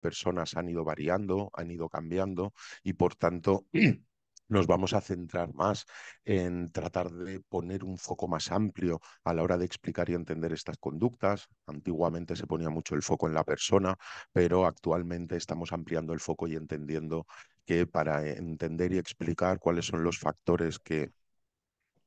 personas han ido variando, han ido cambiando y por tanto nos vamos a centrar más en tratar de poner un foco más amplio a la hora de explicar y entender estas conductas. Antiguamente se ponía mucho el foco en la persona, pero actualmente estamos ampliando el foco y entendiendo que para entender y explicar cuáles son los factores que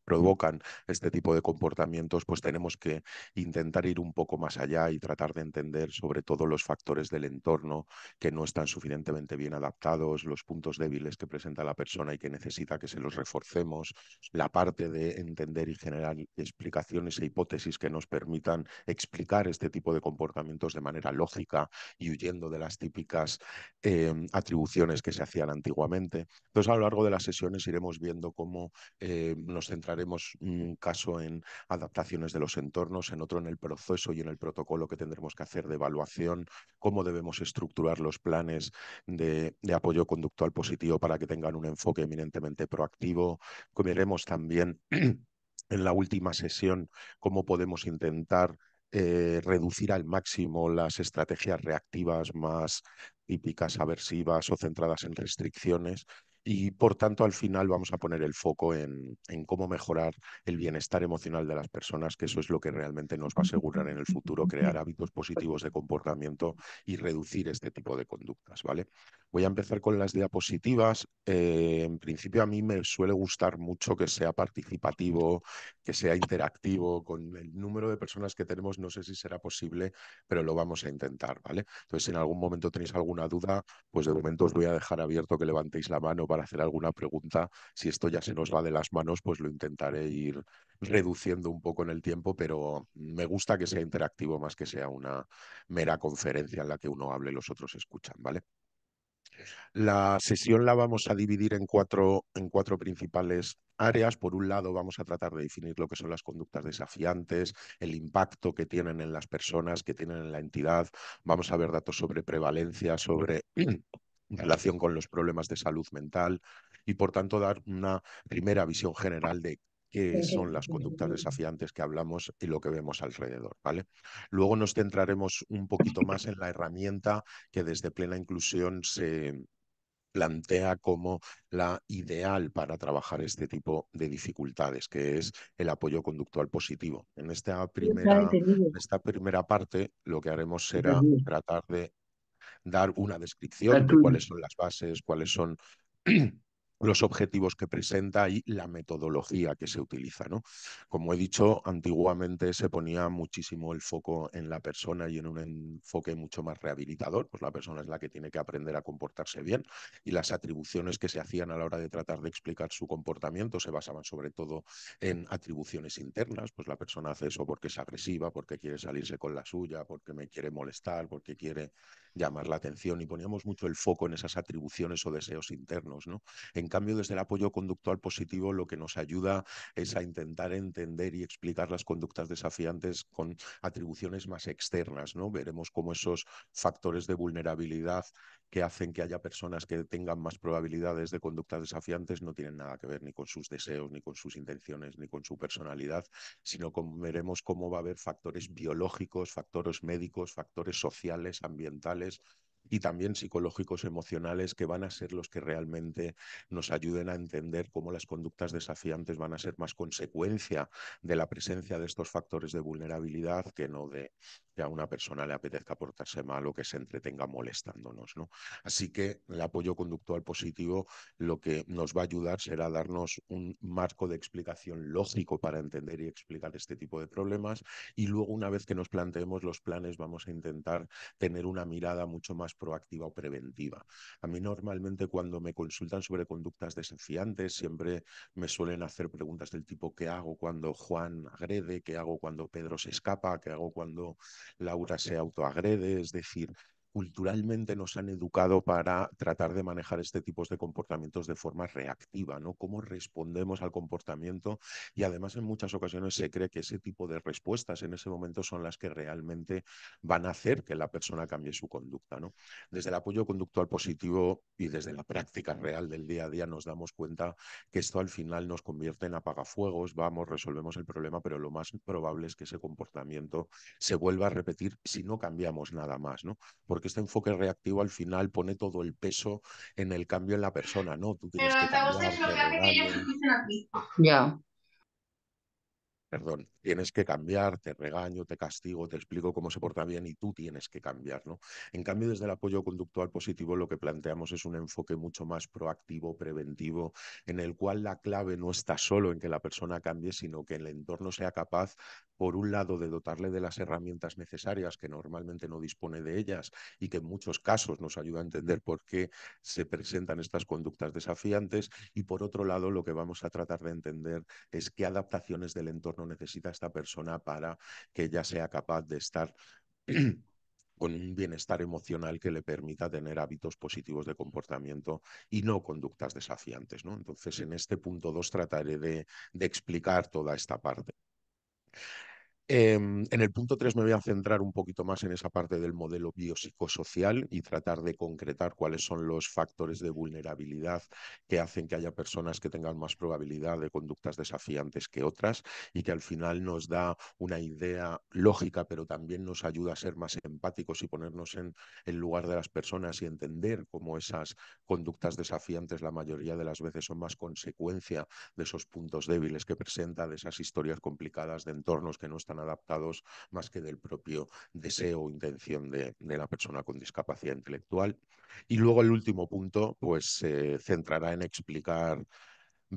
provocan este tipo de comportamientos, pues tenemos que intentar ir un poco más allá y tratar de entender sobre todo los factores del entorno que no están suficientemente bien adaptados, los puntos débiles que presenta la persona y que necesita que se los reforcemos, la parte de entender y generar explicaciones e hipótesis que nos permitan explicar este tipo de comportamientos de manera lógica y huyendo de las típicas em, atribuciones que se hacían antiguamente. Entonces, a lo largo de las sesiones iremos viendo cómo em, nos centramos haremos un caso en adaptaciones de los entornos, en otro en el proceso y en el protocolo que tendremos que hacer de evaluación, cómo debemos estructurar los planes de, apoyo conductual positivo para que tengan un enfoque eminentemente proactivo. Veremos también en la última sesión cómo podemos intentar eh, reducir al máximo las estrategias reactivas más típicas, aversivas o centradas en restricciones y por tanto al final vamos a poner el foco en, cómo mejorar el bienestar emocional de las personas, que eso es lo que realmente nos va a asegurar en el futuro crear hábitos positivos de comportamiento y reducir este tipo de conductas, ¿vale? Voy a empezar con las diapositivas. Eh, en principio a mí me suele gustar mucho que sea participativo, que sea interactivo. Con el número de personas que tenemos no sé si será posible, pero lo vamos a intentar, ¿vale? Entonces, si en algún momento tenéis alguna duda, pues de momento os voy a dejar abierto que levantéis la mano para hacer alguna pregunta. Si esto ya se nos va de las manos, pues lo intentaré ir reduciendo un poco en el tiempo, pero me gusta que sea interactivo más que sea una mera conferencia en la que uno hable y los otros escuchan, ¿vale? La sesión la vamos a dividir en cuatro, en cuatro principales áreas. Por un lado, vamos a tratar de definir lo que son las conductas desafiantes, el impacto que tienen en las personas, que tienen en la entidad. Vamos a ver datos sobre prevalencia, sobre en relación con los problemas de salud mental y, por tanto, dar una primera visión general de qué son las conductas desafiantes que hablamos y lo que vemos alrededor, ¿vale? Luego nos centraremos un poquito más en la herramienta que desde Plena Inclusión se plantea como la ideal para trabajar este tipo de dificultades, que es el apoyo conductual positivo. En esta primera, esta primera parte lo que haremos pues será tratar de dar una descripción de cuáles son las bases, cuáles son los objetivos que presenta y la metodología que se utiliza. ¿no? Como he dicho, antiguamente se ponía muchísimo el foco en la persona y en un enfoque mucho más rehabilitador, pues la persona es la que tiene que aprender a comportarse bien y las atribuciones que se hacían a la hora de tratar de explicar su comportamiento se basaban sobre todo en atribuciones internas, pues la persona hace eso porque es agresiva, porque quiere salirse con la suya, porque me quiere molestar, porque quiere llamar la atención y poníamos mucho el foco en esas atribuciones o deseos internos. ¿no? En cambio, desde el apoyo conductual positivo lo que nos ayuda es a intentar entender y explicar las conductas desafiantes con atribuciones más externas. ¿no? Veremos cómo esos factores de vulnerabilidad que hacen que haya personas que tengan más probabilidades de conductas desafiantes no tienen nada que ver ni con sus deseos, ni con sus intenciones, ni con su personalidad, sino con, veremos cómo va a haber factores biológicos, factores médicos, factores sociales, ambientales, y también psicológicos emocionales que van a ser los que realmente nos ayuden a entender cómo las conductas desafiantes van a ser más consecuencia de la presencia de estos factores de vulnerabilidad que no de que a una persona le apetezca portarse mal o que se entretenga molestándonos. ¿no? Así que el apoyo conductual positivo lo que nos va a ayudar será darnos un marco de explicación lógico para entender y explicar este tipo de problemas y luego una vez que nos planteemos los planes vamos a intentar tener una mirada mucho más proactiva o preventiva. A mí normalmente cuando me consultan sobre conductas desafiantes, siempre me suelen hacer preguntas del tipo ¿qué hago cuando Juan agrede? ¿Qué hago cuando Pedro se escapa? ¿Qué hago cuando Laura se autoagrede? Es decir, culturalmente nos han educado para tratar de manejar este tipo de comportamientos de forma reactiva, ¿no? Cómo respondemos al comportamiento y además en muchas ocasiones se cree que ese tipo de respuestas en ese momento son las que realmente van a hacer que la persona cambie su conducta, ¿no? Desde el apoyo conductual positivo y desde la práctica real del día a día nos damos cuenta que esto al final nos convierte en apagafuegos, vamos, resolvemos el problema, pero lo más probable es que ese comportamiento se vuelva a repetir si no cambiamos nada más, ¿no? porque este enfoque reactivo al final pone todo el peso en el cambio en la persona, ¿no? Tú tienes Pero que cambiar, es lo que hace que ellos aquí. Ya. Perdón tienes que cambiar, te regaño, te castigo, te explico cómo se porta bien y tú tienes que cambiar, ¿no? En cambio, desde el apoyo conductual positivo lo que planteamos es un enfoque mucho más proactivo, preventivo, en el cual la clave no está solo en que la persona cambie, sino que el entorno sea capaz, por un lado, de dotarle de las herramientas necesarias que normalmente no dispone de ellas y que en muchos casos nos ayuda a entender por qué se presentan estas conductas desafiantes y por otro lado lo que vamos a tratar de entender es qué adaptaciones del entorno necesita esta persona para que ella sea capaz de estar con un bienestar emocional que le permita tener hábitos positivos de comportamiento y no conductas desafiantes. ¿no? Entonces, en este punto 2 trataré de, de explicar toda esta parte. Em, en el punto 3 me voy a centrar un poquito más en esa parte del modelo biopsicosocial y tratar de concretar cuáles son los factores de vulnerabilidad que hacen que haya personas que tengan más probabilidad de conductas desafiantes que otras y que al final nos da una idea lógica, pero también nos ayuda a ser más empáticos y ponernos en el lugar de las personas y entender cómo esas conductas desafiantes la mayoría de las veces son más consecuencia de esos puntos débiles que presenta, de esas historias complicadas, de entornos que no están adaptados más que del propio deseo o intención de, la persona con discapacidad intelectual. Y luego el último punto, pues se centrará en explicar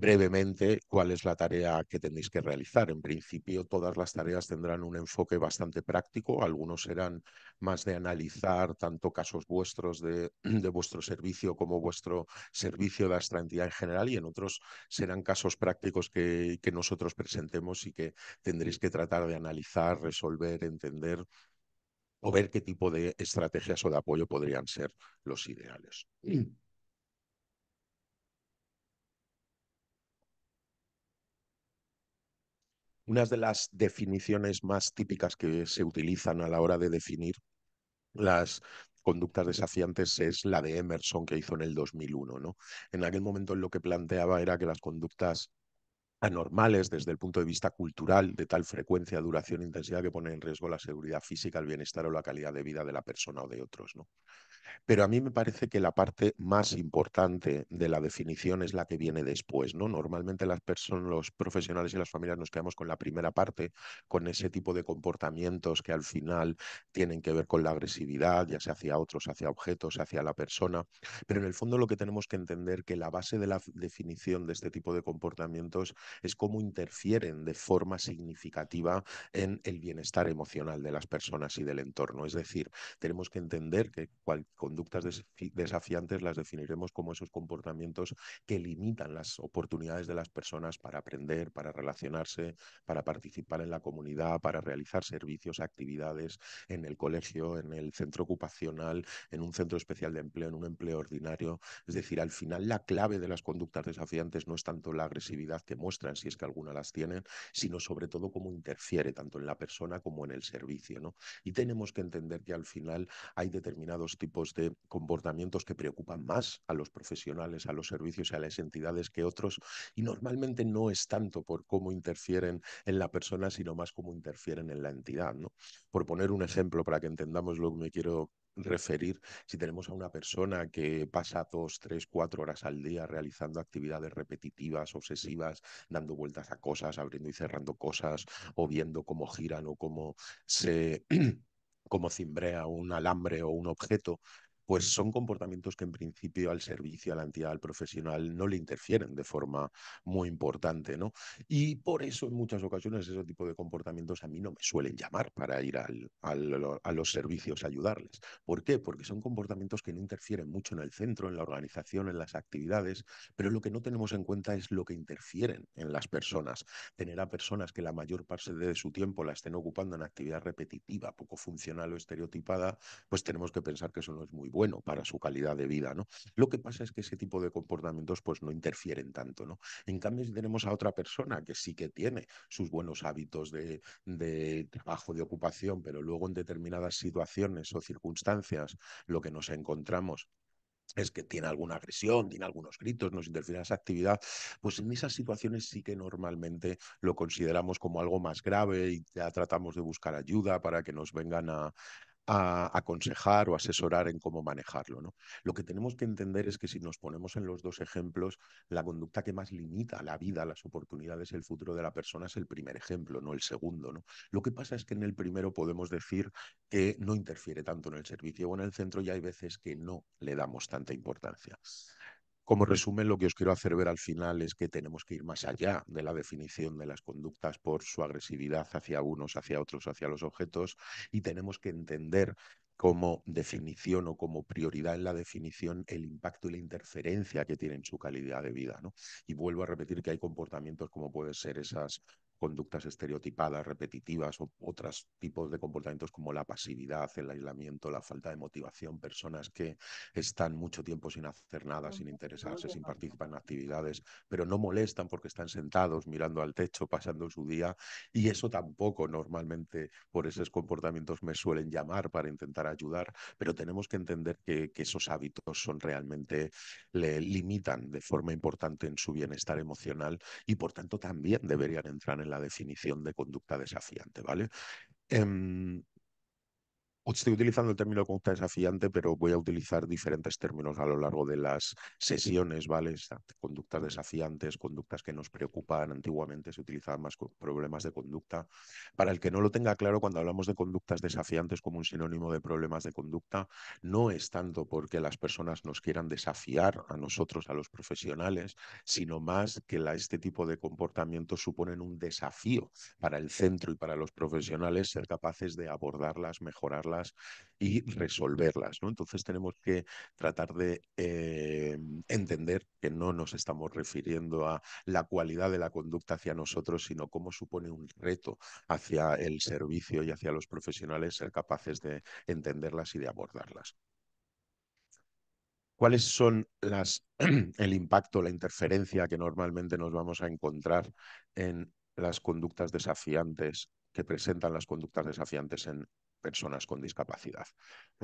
brevemente cuál es la tarea que tenéis que realizar. En principio, todas las tareas tendrán un enfoque bastante práctico. Algunos serán más de analizar tanto casos vuestros de, vuestro servicio como vuestro servicio de nuestra entidad en general y en otros serán casos prácticos que, nosotros presentemos y que tendréis que tratar de analizar, resolver, entender o ver qué tipo de estrategias o de apoyo podrían ser los ideales. Una de las definiciones más típicas que se utilizan a la hora de definir las conductas desafiantes es la de Emerson que hizo en el 2001. ¿no? En aquel momento lo que planteaba era que las conductas anormales desde el punto de vista cultural, de tal frecuencia, duración e intensidad que pone en riesgo la seguridad física, el bienestar o la calidad de vida de la persona o de otros. ¿no? Pero a mí me parece que la parte más importante de la definición es la que viene después. ¿no? Normalmente las personas, los profesionales y las familias nos quedamos con la primera parte, con ese tipo de comportamientos que al final tienen que ver con la agresividad, ya sea hacia otros, hacia objetos, hacia la persona. Pero en el fondo lo que tenemos que entender es que la base de la definición de este tipo de comportamientos es cómo interfieren de forma significativa en el bienestar emocional de las personas y del entorno. Es decir, tenemos que entender que conductas desafiantes las definiremos como esos comportamientos que limitan las oportunidades de las personas para aprender, para relacionarse, para participar en la comunidad, para realizar servicios, actividades en el colegio, en el centro ocupacional, en un centro especial de empleo, en un empleo ordinario. Es decir, al final la clave de las conductas desafiantes no es tanto la agresividad que muestra si es que alguna las tienen, sino sobre todo cómo interfiere tanto en la persona como en el servicio. ¿no? Y tenemos que entender que al final hay determinados tipos de comportamientos que preocupan más a los profesionales, a los servicios y a las entidades que otros, y normalmente no es tanto por cómo interfieren en la persona, sino más cómo interfieren en la entidad. ¿no? Por poner un ejemplo, para que entendamos lo que me quiero referir si tenemos a una persona que pasa dos, tres, cuatro horas al día realizando actividades repetitivas, obsesivas, dando vueltas a cosas, abriendo y cerrando cosas, o viendo cómo giran o cómo se cómo cimbrea un alambre o un objeto, pues son comportamientos que en principio al servicio, a la entidad, al profesional no le interfieren de forma muy importante, ¿no? Y por eso en muchas ocasiones ese tipo de comportamientos a mí no me suelen llamar para ir al, al, a los servicios a ayudarles. ¿Por qué? Porque son comportamientos que no interfieren mucho en el centro, en la organización, en las actividades, pero lo que no tenemos en cuenta es lo que interfieren en las personas. Tener a personas que la mayor parte de su tiempo la estén ocupando en actividad repetitiva, poco funcional o estereotipada, pues tenemos que pensar que eso no es muy bueno para su calidad de vida, ¿no? Lo que pasa es que ese tipo de comportamientos pues no interfieren tanto, ¿no? En cambio, si tenemos a otra persona que sí que tiene sus buenos hábitos de, de trabajo, de ocupación, pero luego en determinadas situaciones o circunstancias lo que nos encontramos es que tiene alguna agresión, tiene algunos gritos, nos interfiere esa actividad, pues en esas situaciones sí que normalmente lo consideramos como algo más grave y ya tratamos de buscar ayuda para que nos vengan a, a aconsejar o asesorar en cómo manejarlo. ¿no? Lo que tenemos que entender es que si nos ponemos en los dos ejemplos, la conducta que más limita la vida, las oportunidades y el futuro de la persona es el primer ejemplo, no el segundo. ¿no? Lo que pasa es que en el primero podemos decir que no interfiere tanto en el servicio o en el centro y hay veces que no le damos tanta importancia. Como resumen, lo que os quiero hacer ver al final es que tenemos que ir más allá de la definición de las conductas por su agresividad hacia unos, hacia otros, hacia los objetos, y tenemos que entender como definición o como prioridad en la definición el impacto y la interferencia que tiene en su calidad de vida. ¿no? Y vuelvo a repetir que hay comportamientos como pueden ser esas conductas estereotipadas, repetitivas o otros tipos de comportamientos como la pasividad, el aislamiento, la falta de motivación, personas que están mucho tiempo sin hacer nada, sin interesarse, sin participar en actividades, pero no molestan porque están sentados mirando al techo, pasando su día y eso tampoco normalmente por esos comportamientos me suelen llamar para intentar ayudar, pero tenemos que entender que, que esos hábitos son realmente, le limitan de forma importante en su bienestar emocional y por tanto también deberían entrar en la definición de conducta desafiante, ¿vale? Em, Estoy utilizando el término conducta desafiante, pero voy a utilizar diferentes términos a lo largo de las sesiones, ¿vale? Conductas desafiantes, conductas que nos preocupan. Antiguamente se utilizaban más problemas de conducta. Para el que no lo tenga claro, cuando hablamos de conductas desafiantes como un sinónimo de problemas de conducta, no es tanto porque las personas nos quieran desafiar a nosotros, a los profesionales, sino más que este tipo de comportamientos suponen un desafío para el centro y para los profesionales ser capaces de abordarlas, mejorarlas y resolverlas. ¿no? Entonces tenemos que tratar de eh, entender que no nos estamos refiriendo a la cualidad de la conducta hacia nosotros, sino cómo supone un reto hacia el servicio y hacia los profesionales ser capaces de entenderlas y de abordarlas. ¿Cuáles son las, el impacto, la interferencia que normalmente nos vamos a encontrar en las conductas desafiantes que presentan las conductas desafiantes en personas con discapacidad.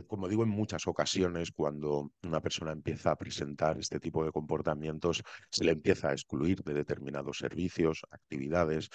Como digo, en muchas ocasiones cuando una persona empieza a presentar este tipo de comportamientos, se le empieza a excluir de determinados servicios, actividades,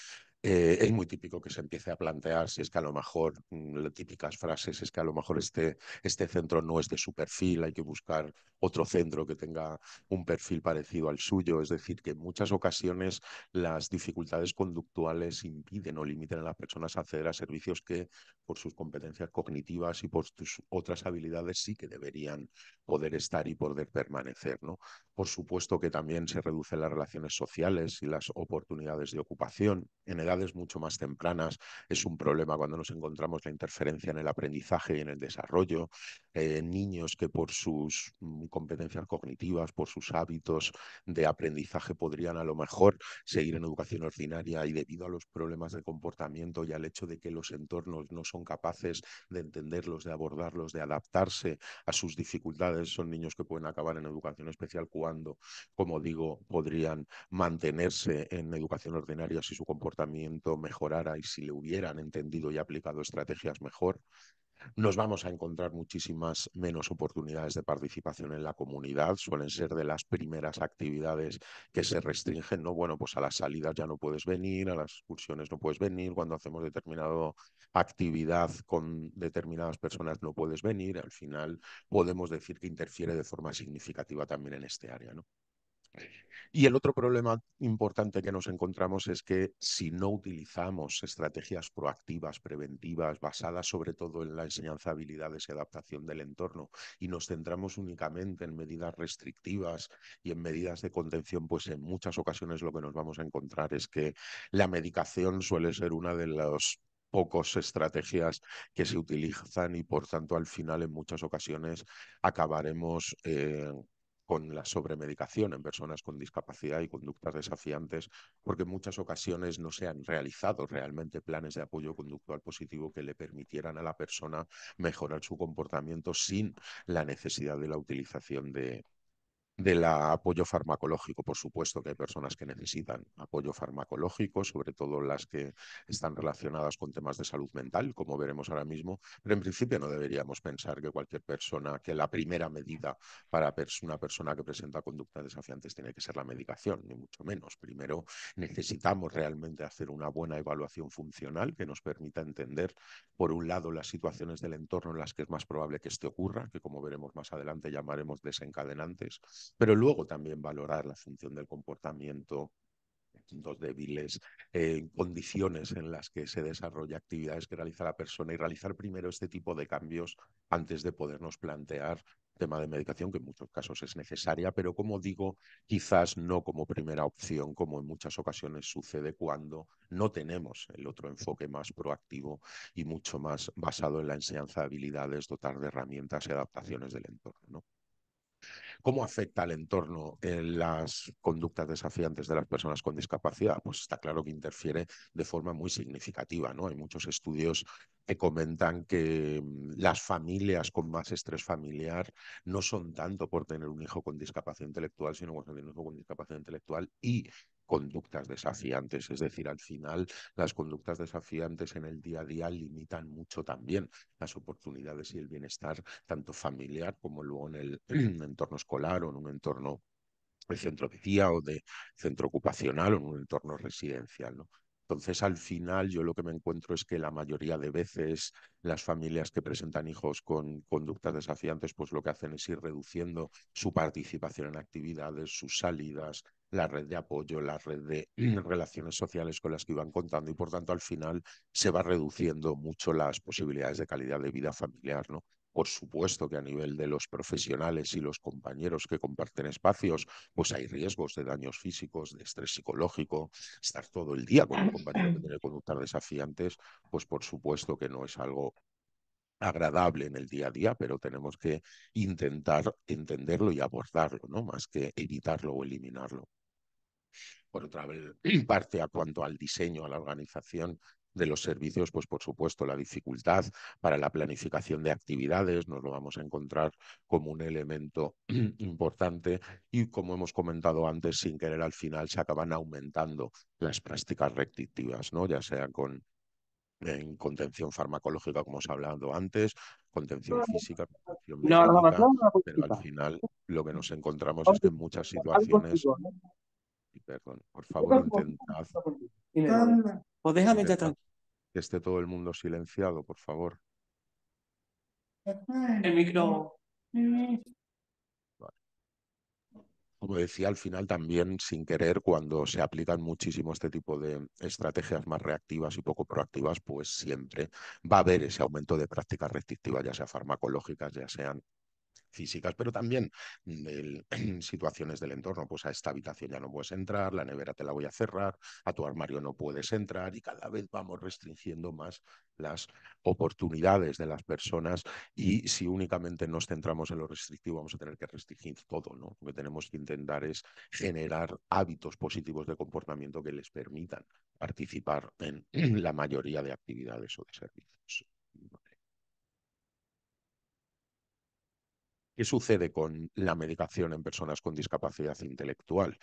eh, es muy típico que se empiece a plantear si es que a lo mejor, mm, las típicas frases, es que a lo mejor este, este centro no es de su perfil, hay que buscar otro centro que tenga un perfil parecido al suyo. Es decir, que en muchas ocasiones las dificultades conductuales impiden o limiten a las personas acceder a servicios que por sus competencias cognitivas y por sus otras habilidades sí que deberían poder estar y poder permanecer. ¿no? Por supuesto que también se reducen las relaciones sociales y las oportunidades de ocupación. En mucho más tempranas es un problema cuando nos encontramos la interferencia en el aprendizaje y en el desarrollo. Eh, niños que por sus mm, competencias cognitivas, por sus hábitos de aprendizaje podrían a lo mejor seguir en educación ordinaria y debido a los problemas de comportamiento y al hecho de que los entornos no son capaces de entenderlos, de abordarlos, de adaptarse a sus dificultades, son niños que pueden acabar en educación especial cuando, como digo, podrían mantenerse en educación ordinaria si su comportamiento mejorara y si le hubieran entendido y aplicado estrategias mejor, nos vamos a encontrar muchísimas menos oportunidades de participación en la comunidad. Suelen ser de las primeras actividades que se restringen, ¿no? Bueno, pues a las salidas ya no puedes venir, a las excursiones no puedes venir, cuando hacemos determinada actividad con determinadas personas no puedes venir. Al final podemos decir que interfiere de forma significativa también en este área, ¿no? Y el otro problema importante que nos encontramos es que si no utilizamos estrategias proactivas, preventivas, basadas sobre todo en la enseñanza, habilidades y adaptación del entorno, y nos centramos únicamente en medidas restrictivas y en medidas de contención, pues en muchas ocasiones lo que nos vamos a encontrar es que la medicación suele ser una de las pocas estrategias que se utilizan y por tanto al final en muchas ocasiones acabaremos... Eh, con la sobremedicación en personas con discapacidad y conductas desafiantes, porque en muchas ocasiones no se han realizado realmente planes de apoyo conductual positivo que le permitieran a la persona mejorar su comportamiento sin la necesidad de la utilización de, del apoyo farmacológico, por supuesto que hay personas que necesitan apoyo farmacológico, sobre todo las que están relacionadas con temas de salud mental, como veremos ahora mismo, pero en principio no deberíamos pensar que cualquier persona, que la primera medida para una persona que presenta conductas desafiantes tiene que ser la medicación, ni mucho menos. Primero necesitamos realmente hacer una buena evaluación funcional que nos permita entender, por un lado, las situaciones del entorno en las que es más probable que esto ocurra, que como veremos más adelante llamaremos desencadenantes, pero luego también valorar la función del comportamiento, puntos débiles, eh, condiciones en las que se desarrolla actividades que realiza la persona y realizar primero este tipo de cambios antes de podernos plantear tema de medicación, que en muchos casos es necesaria, pero como digo, quizás no como primera opción, como en muchas ocasiones sucede cuando no tenemos el otro enfoque más proactivo y mucho más basado en la enseñanza de habilidades, dotar de herramientas y adaptaciones del entorno. ¿Cómo afecta al entorno en eh, las conductas desafiantes de las personas con discapacidad? Pues está claro que interfiere de forma muy significativa, ¿no? Hay muchos estudios que comentan que mm, las familias con más estrés familiar no son tanto por tener un hijo con discapacidad intelectual, sino por tener un hijo con discapacidad intelectual y conductas desafiantes. Es decir, al final las conductas desafiantes en el día a día limitan mucho también las oportunidades y el bienestar, tanto familiar como luego en el, entorno escolar o en un entorno de centro de día o de centro ocupacional o en un entorno residencial. ¿no? Entonces, al final, yo lo que me encuentro es que la mayoría de veces las familias que presentan hijos con conductas desafiantes, pues lo que hacen es ir reduciendo su participación en actividades, sus salidas, la red de apoyo, la red de mm. relaciones sociales con las que iban contando y por tanto al final se va reduciendo mucho las posibilidades de calidad de vida familiar, ¿no? Por supuesto que a nivel de los profesionales y los compañeros que comparten espacios, pues hay riesgos de daños físicos, de estrés psicológico, estar todo el día con un compañero que tiene conductas desafiantes, pues por supuesto que no es algo agradable en el día a día, pero tenemos que intentar entenderlo y abordarlo, ¿no? Más que evitarlo o eliminarlo. Por otra parte, a cuanto al diseño, a la organización, de los servicios, pues por supuesto la dificultad para la planificación de actividades, nos lo vamos a encontrar como un elemento importante y como hemos comentado antes, sin querer al final se acaban aumentando las prácticas restrictivas, ¿no? ya sea con en contención farmacológica, como os he hablado antes, contención física, no, pero al final lo que nos encontramos es que en muchas situaciones... perdón, por favor, intentad... Pues déjame Que esté todo el mundo silenciado, por favor. El micro como decía, al final también sin querer, cuando se aplican muchísimo este tipo de estrategias más reactivas y poco proactivas, pues siempre va a haber ese aumento de prácticas restrictivas, ya sea farmacológicas, ya sean físicas, pero también de situaciones del entorno. Pues a esta habitación ya no puedes entrar, la nevera te la voy a cerrar, a tu armario no puedes entrar y cada vez vamos restringiendo más las oportunidades de las personas y si únicamente nos centramos en lo restrictivo vamos a tener que restringir todo, ¿no? Lo que tenemos que intentar es generar hábitos positivos de comportamiento que les permitan participar en la mayoría de actividades o de servicios. ¿Qué sucede con la medicación en personas con discapacidad intelectual?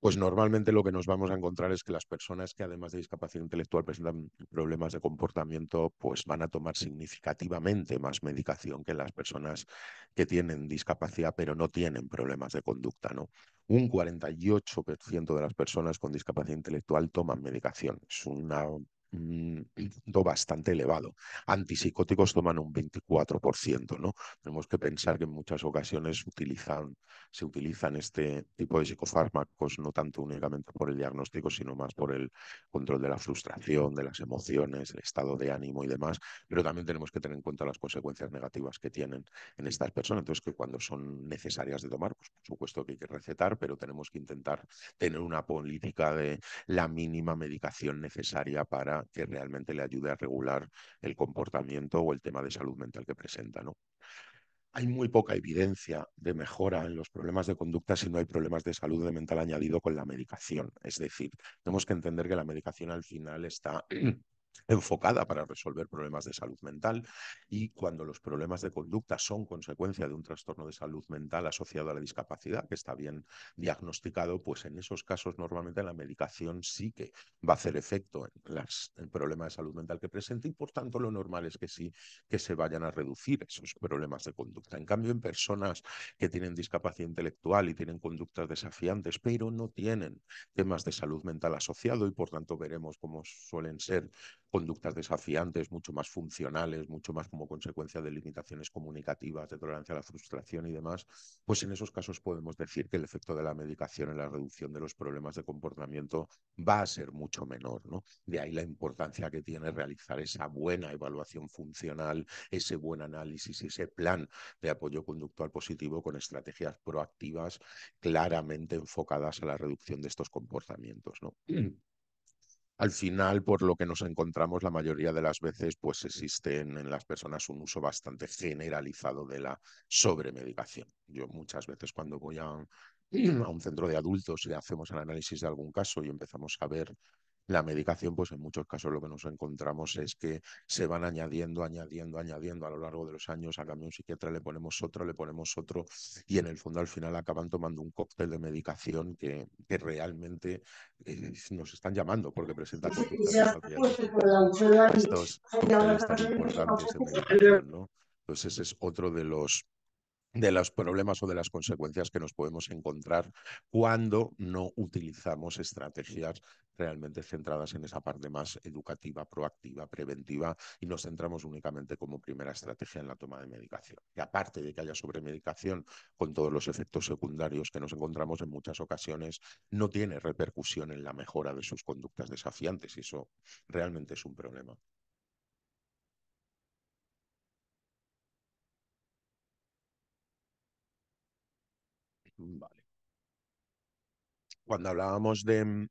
Pues normalmente lo que nos vamos a encontrar es que las personas que además de discapacidad intelectual presentan problemas de comportamiento, pues van a tomar significativamente más medicación que las personas que tienen discapacidad pero no tienen problemas de conducta, ¿no? Un 48% de las personas con discapacidad intelectual toman medicación. Es una bastante elevado. Antipsicóticos toman un 24%, ¿no? Tenemos que pensar que en muchas ocasiones se utilizan este tipo de psicofármacos no tanto únicamente por el diagnóstico, sino más por el control de la frustración, de las emociones, el estado de ánimo y demás, pero también tenemos que tener en cuenta las consecuencias negativas que tienen en estas personas, entonces que cuando son necesarias de tomar, pues por supuesto que hay que recetar, pero tenemos que intentar tener una política de la mínima medicación necesaria para que realmente le ayude a regular el comportamiento o el tema de salud mental que presenta. Hay muy poca evidencia de mejora en los problemas de conducta si no hay problemas de salud mental añadido con la medicación. Es decir, tenemos que entender que la medicación al final está enfocada para resolver problemas de salud mental y cuando los problemas de conducta son consecuencia de un trastorno de salud mental asociado a la discapacidad que está bien diagnosticado, pues en esos casos normalmente la medicación sí que va a hacer efecto en, el problema de salud mental que presenta y por tanto lo normal es que sí que se vayan a reducir esos problemas de conducta. En cambio, en personas que tienen discapacidad intelectual y tienen conductas desafiantes, pero no tienen temas de salud mental asociado y por tanto veremos cómo suelen ser conductas desafiantes, mucho más funcionales, mucho más como consecuencia de limitaciones comunicativas, de tolerancia a la frustración y demás, pues en esos casos podemos decir que el efecto de la medicación en la reducción de los problemas de comportamiento va a ser mucho menor. ¿no? De ahí la importancia que tiene realizar esa buena evaluación funcional, ese buen análisis, ese plan de apoyo conductual positivo con estrategias proactivas claramente enfocadas a la reducción de estos comportamientos. ¿no? al final, por lo que nos encontramos la mayoría de las veces, pues existen en las personas un uso bastante generalizado de la sobremedicación. Yo muchas veces cuando voy a, a un centro de adultos y hacemos el análisis de algún caso y empezamos a ver la medicación, pues en muchos casos lo que nos encontramos es que se van añadiendo, añadiendo, añadiendo a lo largo de los años. A cambio, un psiquiatra le ponemos otro, le ponemos otro, y en el fondo al final acaban tomando un cóctel de medicación que, que realmente nos están llamando porque presentan Entonces, es otro de los de los problemas o de las consecuencias que nos podemos encontrar cuando no utilizamos estrategias realmente centradas en esa parte más educativa, proactiva, preventiva y nos centramos únicamente como primera estrategia en la toma de medicación. Y aparte de que haya sobremedicación con todos los efectos secundarios que nos encontramos en muchas ocasiones, no tiene repercusión en la mejora de sus conductas desafiantes y eso realmente es un problema. Vale. Cuando hablábamos de, mm,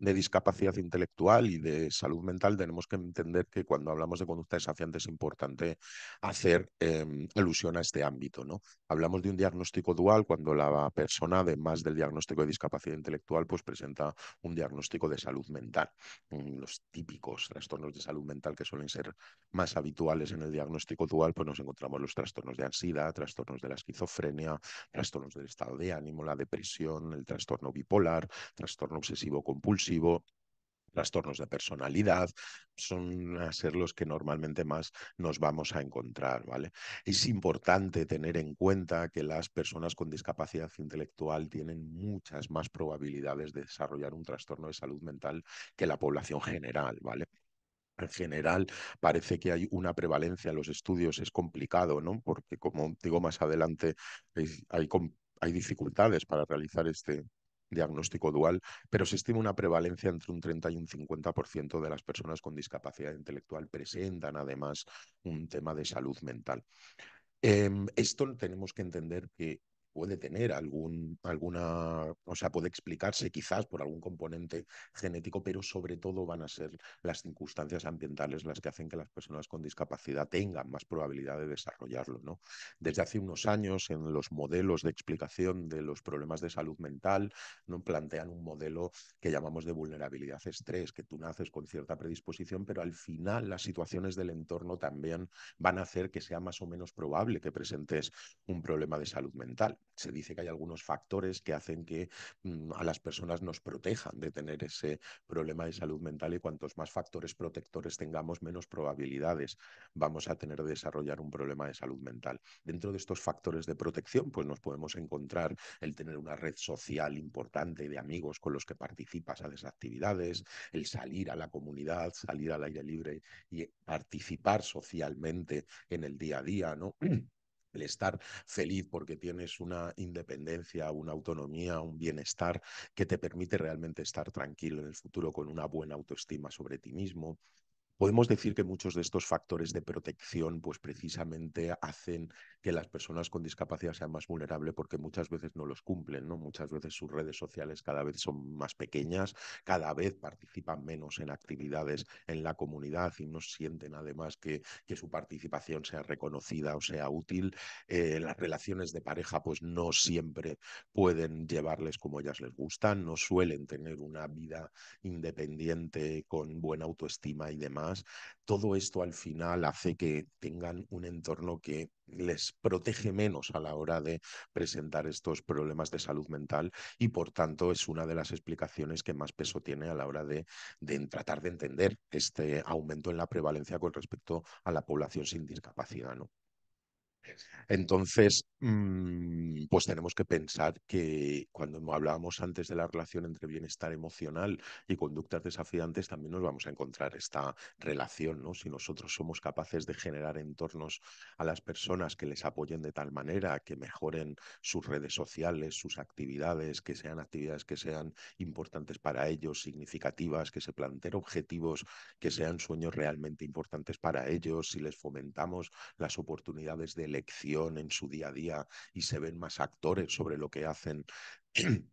de discapacidad intelectual y de salud mental, tenemos que entender que cuando hablamos de conducta desafiante es importante hacer em, alusión a este ámbito. ¿no? Hablamos de un diagnóstico dual cuando la persona, además del diagnóstico de discapacidad intelectual, pues presenta un diagnóstico de salud mental. Mm, los típicos trastornos de salud mental que suelen ser más habituales en el diagnóstico dual, pues nos encontramos los trastornos de ansiedad, trastornos de la esquizofrenia, trastornos del estado de ánimo, la depresión, el trastorno bipolar, trastorno obsesivo compulsivo trastornos de personalidad, son a ser los que normalmente más nos vamos a encontrar, ¿vale? Es importante tener en cuenta que las personas con discapacidad intelectual tienen muchas más probabilidades de desarrollar un trastorno de salud mental que la población general, ¿vale? en general parece que hay una prevalencia en los estudios, es complicado, ¿no? Porque como digo más adelante, pues, hay, hay dificultades para realizar este, diagnóstico dual, pero se estima una prevalencia entre un 30 y un 50% de las personas con discapacidad intelectual presentan además un tema de salud mental. Em, esto tenemos que entender que puede tener algún, alguna, o sea, puede explicarse quizás por algún componente genético, pero sobre todo van a ser las circunstancias ambientales las que hacen que las personas con discapacidad tengan más probabilidad de desarrollarlo. Desde hace unos años, en los modelos de explicación de los problemas de salud mental, ¿no? plantean un modelo que llamamos de vulnerabilidad estrés, que tú naces con cierta predisposición, pero al final las situaciones del entorno también van a hacer que sea más o menos probable que presentes un problema de salud mental se dice que hay algunos factores que hacen que mm, a las personas nos protejan de tener ese problema de salud mental y cuantos más factores protectores tengamos, menos probabilidades vamos a tener de desarrollar un problema de salud mental. Dentro de estos factores de protección, pues nos podemos encontrar el tener una red social importante de amigos con los que participas a las actividades, el salir a la comunidad, salir al aire libre y participar socialmente en el día a día, ¿no? el estar feliz porque tienes una independencia, una autonomía, un bienestar que te permite realmente estar tranquilo en el futuro con una buena autoestima sobre ti mismo. Podemos decir que muchos de estos factores de protección pues precisamente hacen que las personas con discapacidad sean más vulnerables porque muchas veces no los cumplen, ¿no? Muchas veces sus redes sociales cada vez son más pequeñas, cada vez participan menos en actividades en la comunidad y no sienten además que, su participación sea reconocida o sea útil. Eh, las relaciones de pareja pues no siempre pueden llevarles como ellas les gustan, no suelen tener una vida independiente con buena autoestima y demás. Todo esto al final hace que tengan un entorno que les protege menos a la hora de presentar estos problemas de salud mental y por tanto es una de las explicaciones que más peso tiene a la hora de, tratar de entender este aumento en la prevalencia con respecto a la población sin discapacidad. ¿no? Entonces, mm, pues tenemos que pensar que cuando hablábamos antes de la relación entre bienestar emocional y conductas desafiantes, también nos vamos a encontrar esta relación, ¿no? Si nosotros somos capaces de generar entornos a las personas que les apoyen de tal manera, que mejoren sus redes sociales, sus actividades, que sean actividades que sean importantes para ellos, significativas, que se planteen objetivos, que sean sueños realmente importantes para ellos, si les fomentamos las oportunidades de elección en su día a día y se ven más actores sobre lo que hacen.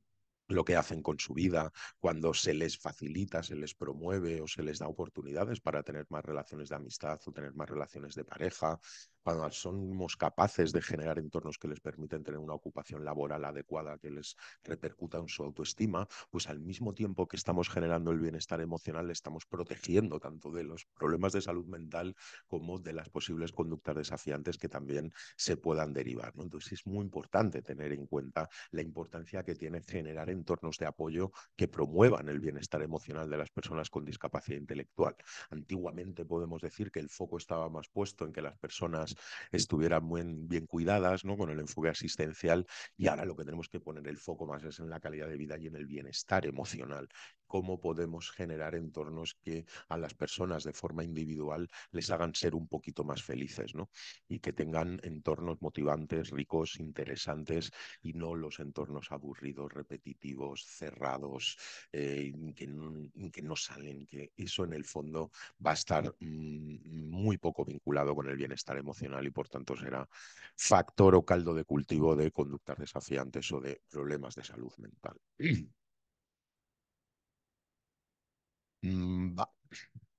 lo que hacen con su vida, cuando se les facilita, se les promueve o se les da oportunidades para tener más relaciones de amistad o tener más relaciones de pareja, cuando somos capaces de generar entornos que les permiten tener una ocupación laboral adecuada que les repercuta en su autoestima, pues al mismo tiempo que estamos generando el bienestar emocional, le estamos protegiendo tanto de los problemas de salud mental como de las posibles conductas desafiantes que también se puedan derivar. Entonces es muy importante tener en cuenta la importancia que tiene generar entornos de apoyo que promuevan el bienestar emocional de las personas con discapacidad intelectual. Antiguamente podemos decir que el foco estaba más puesto en que las personas estuvieran muy, bien cuidadas, ¿no? Con el enfoque asistencial y ahora lo que tenemos que poner el foco más es en la calidad de vida y en el bienestar emocional. Cómo podemos generar entornos que a las personas de forma individual les hagan ser un poquito más felices, Y que tengan entornos motivantes, ricos, interesantes y no los entornos aburridos, repetitivos, cerrados, eh, que, no, salen, que eso en el fondo va a estar mm, muy poco vinculado con el bienestar emocional y por tanto será factor o caldo de cultivo de conductas desafiantes o de problemas de salud mental. Mm,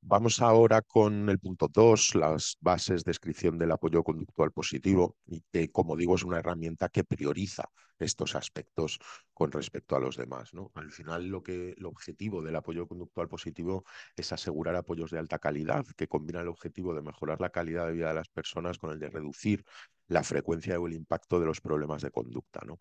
Vamos ahora con el punto 2, las bases de descripción del apoyo conductual positivo, y que, como digo, es una herramienta que prioriza estos aspectos con respecto a los demás. ¿no? Al final, lo que, el objetivo del apoyo conductual positivo es asegurar apoyos de alta calidad, que combina el objetivo de mejorar la calidad de vida de las personas con el de reducir la frecuencia o el impacto de los problemas de conducta. ¿no?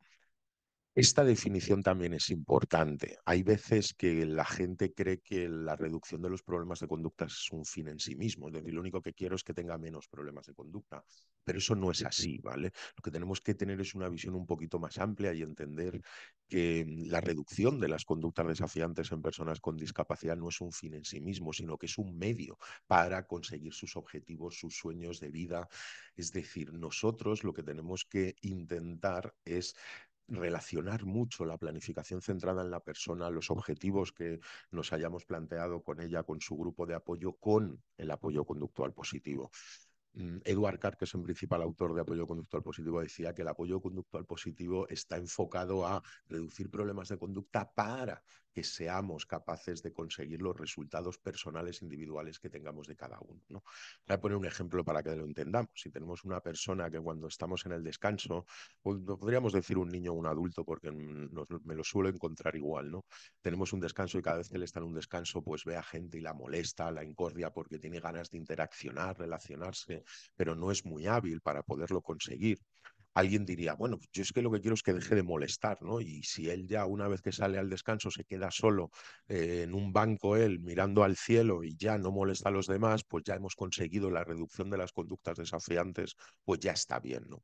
Esta definición también es importante. Hay veces que la gente cree que la reducción de los problemas de conducta es un fin en sí mismo, es decir, lo único que quiero es que tenga menos problemas de conducta, pero eso no es así, ¿vale? Lo que tenemos que tener es una visión un poquito más amplia y entender que mm, la reducción de las conductas desafiantes en personas con discapacidad no es un fin en sí mismo, sino que es un medio para conseguir sus objetivos, sus sueños de vida. Es decir, nosotros lo que tenemos que intentar es relacionar mucho la planificación centrada en la persona, los objetivos que nos hayamos planteado con ella, con su grupo de apoyo, con el apoyo conductual positivo. Mm, Eduard Carr, que es el principal autor de Apoyo Conductual Positivo, decía que el apoyo conductual positivo está enfocado a reducir problemas de conducta para que seamos capaces de conseguir los resultados personales individuales que tengamos de cada uno. Voy a poner un ejemplo para que lo entendamos. Si tenemos una persona que cuando estamos en el descanso, pues, podríamos decir un niño o un adulto, porque me lo suelo encontrar igual, Tenemos un descanso y cada vez que él está en un descanso, pues ve a gente y la molesta, la incordia, porque tiene ganas de interaccionar, relacionarse, pero no es muy hábil para poderlo conseguir alguien diría, bueno, pues yo es que lo que quiero es que deje de molestar, ¿no? Y si él ya una vez que sale al descanso se queda solo eh, en un banco él mirando al cielo y ya no molesta a los demás, pues ya hemos conseguido la reducción de las conductas desafiantes, pues ya está bien, ¿no?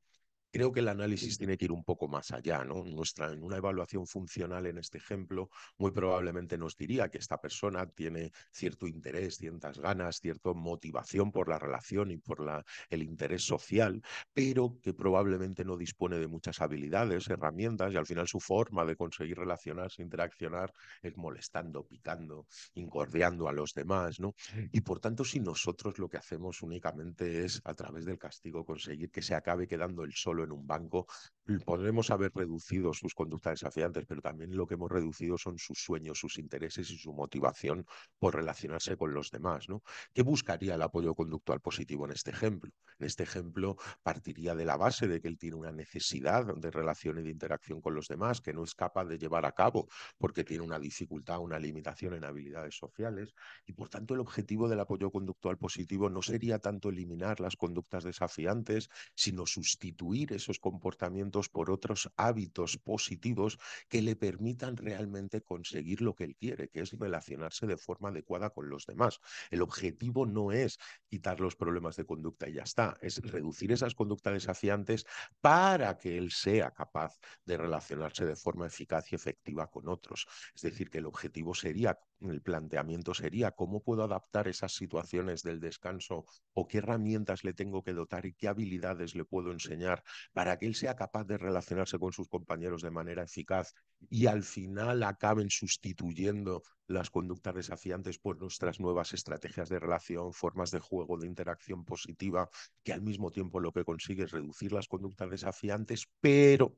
Creo que el análisis tiene que ir un poco más allá, ¿no? Nuestra, en una evaluación funcional, en este ejemplo, muy probablemente nos diría que esta persona tiene cierto interés, ciertas ganas, cierta motivación por la relación y por la, el interés social, pero que probablemente no dispone de muchas habilidades, herramientas, y al final su forma de conseguir relacionarse, interaccionar, es molestando, picando, incordiando a los demás, ¿no? Y por tanto, si nosotros lo que hacemos únicamente es, a través del castigo, conseguir que se acabe quedando el solo en un banco Mm, podremos haber reducido sus conductas desafiantes, pero también lo que hemos reducido son sus sueños, sus intereses y su motivación por relacionarse con los demás. ¿no? ¿Qué buscaría el apoyo conductual positivo en este ejemplo? En este ejemplo partiría de la base de que él tiene una necesidad de relación y de interacción con los demás que no es capaz de llevar a cabo porque tiene una dificultad, una limitación en habilidades sociales y por tanto el objetivo del apoyo conductual positivo no sería tanto eliminar las conductas desafiantes, sino sustituir esos comportamientos por otros hábitos positivos que le permitan realmente conseguir lo que él quiere, que es relacionarse de forma adecuada con los demás. El objetivo no es quitar los problemas de conducta y ya está, es reducir esas conductas desafiantes para que él sea capaz de relacionarse de forma eficaz y efectiva con otros. Es decir, que el objetivo sería el planteamiento sería cómo puedo adaptar esas situaciones del descanso o qué herramientas le tengo que dotar y qué habilidades le puedo enseñar para que él sea capaz de relacionarse con sus compañeros de manera eficaz y al final acaben sustituyendo las conductas desafiantes por nuestras nuevas estrategias de relación, formas de juego, de interacción positiva, que al mismo tiempo lo que consigue es reducir las conductas desafiantes, pero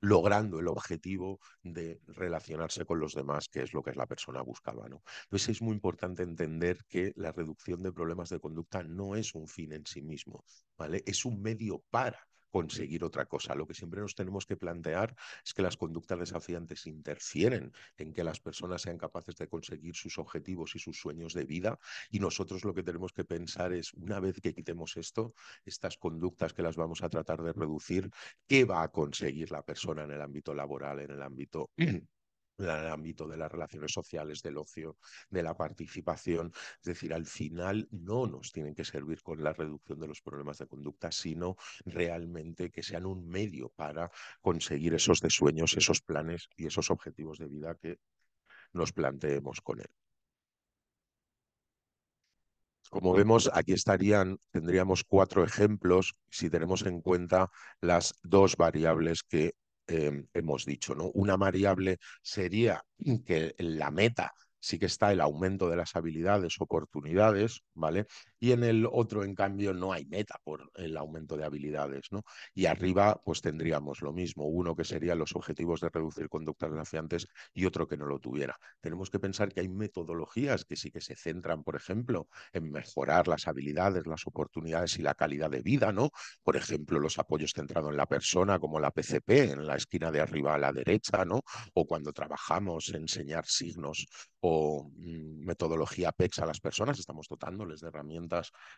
logrando el objetivo de relacionarse con los demás, que es lo que es la persona buscaba. Entonces es muy importante entender que la reducción de problemas de conducta no es un fin en sí mismo, ¿vale? Es un medio para conseguir otra cosa. Lo que siempre nos tenemos que plantear es que las conductas desafiantes interfieren en que las personas sean capaces de conseguir sus objetivos y sus sueños de vida y nosotros lo que tenemos que pensar es, una vez que quitemos esto, estas conductas que las vamos a tratar de reducir, ¿qué va a conseguir la persona en el ámbito laboral, en el ámbito en el ámbito de las relaciones sociales, del ocio, de la participación. Es decir, al final no nos tienen que servir con la reducción de los problemas de conducta, sino realmente que sean un medio para conseguir esos desueños, esos planes y esos objetivos de vida que nos planteemos con él. Como vemos, pues aquí estarían, tendríamos cuatro ejemplos si tenemos en cuenta las dos variables que Em, hemos dicho. ¿no? Una variable sería que la meta sí que está el aumento de las habilidades, oportunidades, ¿vale? y en el otro, en cambio, no hay meta por el aumento de habilidades, ¿no? Y arriba, pues tendríamos lo mismo, uno que sería los objetivos de reducir conductas desafiantes y otro que no lo tuviera. Tenemos que pensar que hay metodologías que sí que se centran, por ejemplo, en mejorar las habilidades, las oportunidades y la calidad de vida, ¿no? Por ejemplo, los apoyos centrados en la persona, como la PCP, en la esquina de arriba a la derecha, ¿no? O cuando trabajamos, enseñar signos o mm, metodología PEX a las personas, estamos dotándoles de herramientas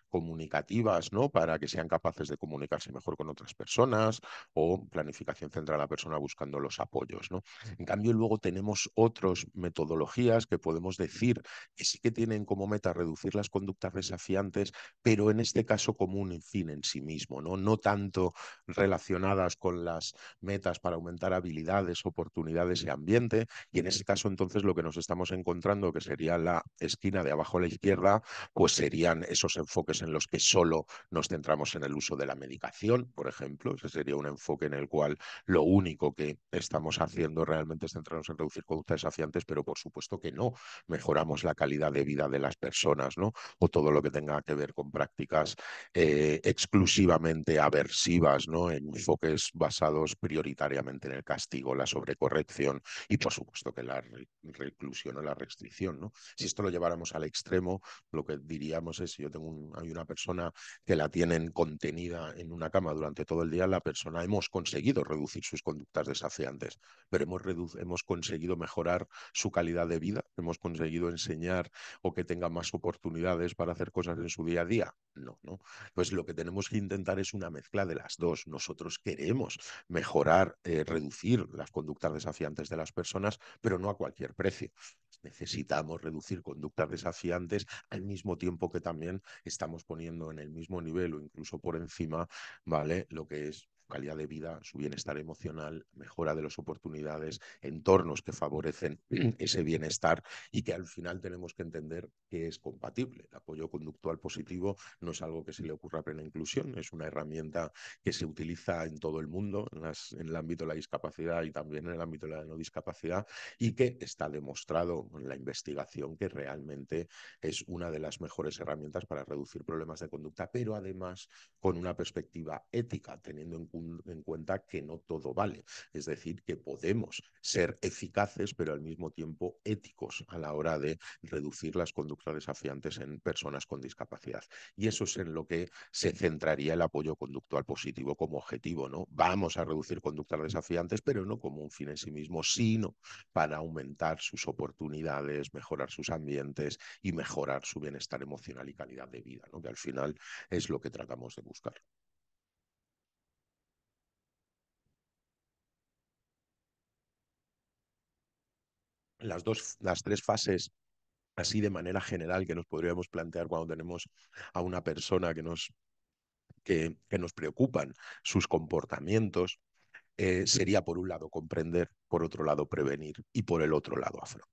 comunicativas, ¿no? Para que sean capaces de comunicarse mejor con otras personas o planificación central a la persona buscando los apoyos, ¿no? En cambio, luego tenemos otras metodologías que podemos decir que sí que tienen como meta reducir las conductas desafiantes, pero en este caso común un fin en sí mismo, ¿no? No tanto relacionadas con las metas para aumentar habilidades, oportunidades y ambiente. Y en ese caso, entonces, lo que nos estamos encontrando, que sería la esquina de abajo a la izquierda, pues serían esos enfoques en los que solo nos centramos en el uso de la medicación, por ejemplo. Ese sería un enfoque en el cual lo único que estamos haciendo realmente es centrarnos en reducir conductas desafiantes, pero por supuesto que no mejoramos la calidad de vida de las personas, ¿no? O todo lo que tenga que ver con prácticas eh, exclusivamente aversivas, ¿no? En enfoques basados prioritariamente en el castigo, la sobrecorrección y, por supuesto, que la reclusión o la restricción, ¿no? Si esto lo lleváramos al extremo, lo que diríamos es, hay una persona que la tienen contenida en una cama durante todo el día, la persona hemos conseguido reducir sus conductas desafiantes, pero hemos, conseguido mejorar su calidad de vida, hemos conseguido enseñar o que tenga más oportunidades para hacer cosas en su día a día. No, no. Pues lo que tenemos que intentar es una mezcla de las dos. Nosotros queremos mejorar, eh, reducir las conductas desafiantes de las personas, pero no a cualquier precio necesitamos reducir conductas desafiantes al mismo tiempo que también estamos poniendo en el mismo nivel o incluso por encima, ¿vale? Lo que es calidad de vida, su bienestar emocional, mejora de las oportunidades, entornos que favorecen ese bienestar y que al final tenemos que entender que es compatible. El apoyo conductual positivo no es algo que se le ocurra a plena inclusión, es una herramienta que se utiliza en todo el mundo, en, en el ámbito de la discapacidad y también en el ámbito de la no discapacidad y que está demostrado en la investigación que realmente es una de las mejores herramientas para reducir problemas de conducta, pero además con una perspectiva ética, teniendo en cuenta en cuenta que no todo vale. Es decir, que podemos ser eficaces, pero al mismo tiempo éticos a la hora de reducir las conductas desafiantes en personas con discapacidad. Y eso es en lo que se centraría el apoyo conductual positivo como objetivo, ¿no? Vamos a reducir conductas desafiantes, pero no como un fin en sí mismo, sino para aumentar sus oportunidades, mejorar sus ambientes y mejorar su bienestar emocional y calidad de vida, ¿no? que al final es lo que tratamos de buscar. las, dos, las tres fases así de manera general que nos podríamos plantear cuando tenemos a una persona que nos, que, nos preocupan sus comportamientos, eh, sería por un lado comprender, por otro lado prevenir y por el otro lado afrontar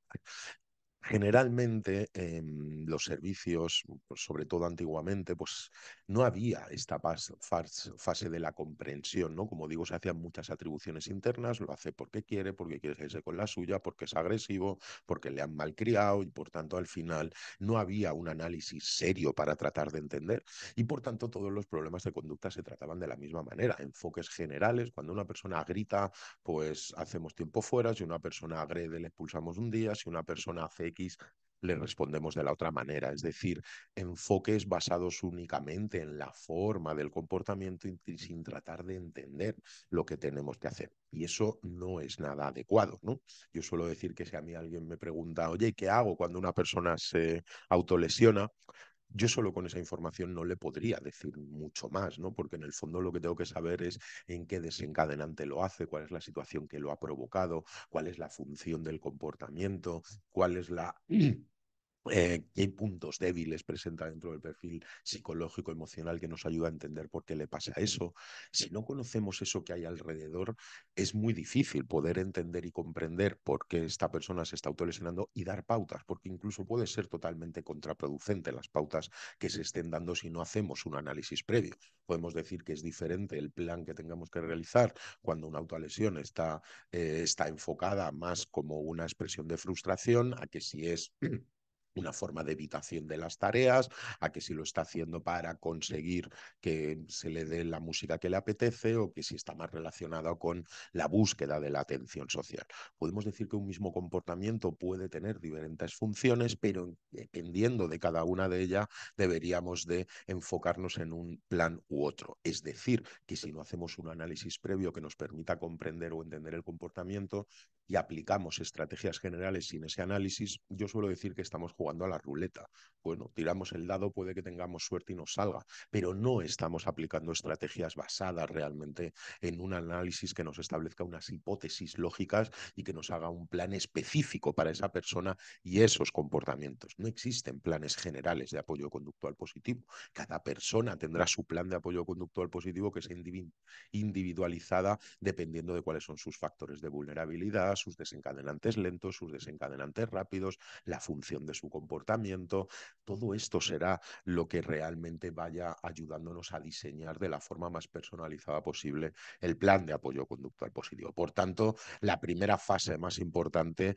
generalmente em, los servicios, pues, sobre todo antiguamente, pues no había esta fase de la comprensión, ¿no? Como digo, se hacían muchas atribuciones internas, lo hace porque quiere, porque quiere seguirse con la suya, porque es agresivo, porque le han malcriado y por tanto al final no había un análisis serio para tratar de entender y por tanto todos los problemas de conducta se trataban de la misma manera, enfoques generales, cuando una persona grita, pues hacemos tiempo fuera, si una persona agrede le expulsamos un día, si una persona hace le respondemos de la otra manera, es decir, enfoques basados únicamente en la forma del comportamiento y sin tratar de entender lo que tenemos que hacer. Y eso no es nada adecuado, ¿no? Yo suelo decir que si a mí alguien me pregunta, oye, ¿qué hago cuando una persona se autolesiona? Yo solo con esa información no le podría decir mucho más, ¿no? Porque en el fondo lo que tengo que saber es en qué desencadenante lo hace, cuál es la situación que lo ha provocado, cuál es la función del comportamiento, cuál es la eh, qué puntos débiles presenta dentro del perfil psicológico, emocional, que nos ayuda a entender por qué le pasa eso. Si no conocemos eso que hay alrededor, es muy difícil poder entender y comprender por qué esta persona se está autolesionando y dar pautas, porque incluso puede ser totalmente contraproducente las pautas que se estén dando si no hacemos un análisis previo. Podemos decir que es diferente el plan que tengamos que realizar cuando una autolesión está, eh, está enfocada más como una expresión de frustración a que si es... una forma de evitación de las tareas, a que si lo está haciendo para conseguir que se le dé la música que le apetece o que si está más relacionado con la búsqueda de la atención social. Podemos decir que un mismo comportamiento puede tener diferentes funciones, pero dependiendo de cada una de ellas deberíamos de enfocarnos en un plan u otro. Es decir, que si no hacemos un análisis previo que nos permita comprender o entender el comportamiento y aplicamos estrategias generales sin ese análisis, yo suelo decir que estamos jugando a la ruleta. Bueno, tiramos el dado, puede que tengamos suerte y nos salga, pero no estamos aplicando estrategias basadas realmente en un análisis que nos establezca unas hipótesis lógicas y que nos haga un plan específico para esa persona y esos comportamientos. No existen planes generales de apoyo conductual positivo. Cada persona tendrá su plan de apoyo conductual positivo que sea individualizada dependiendo de cuáles son sus factores de vulnerabilidad, sus desencadenantes lentos, sus desencadenantes rápidos, la función de su comportamiento, todo esto será lo que realmente vaya ayudándonos a diseñar de la forma más personalizada posible el plan de apoyo conductual positivo. Por tanto, la primera fase más importante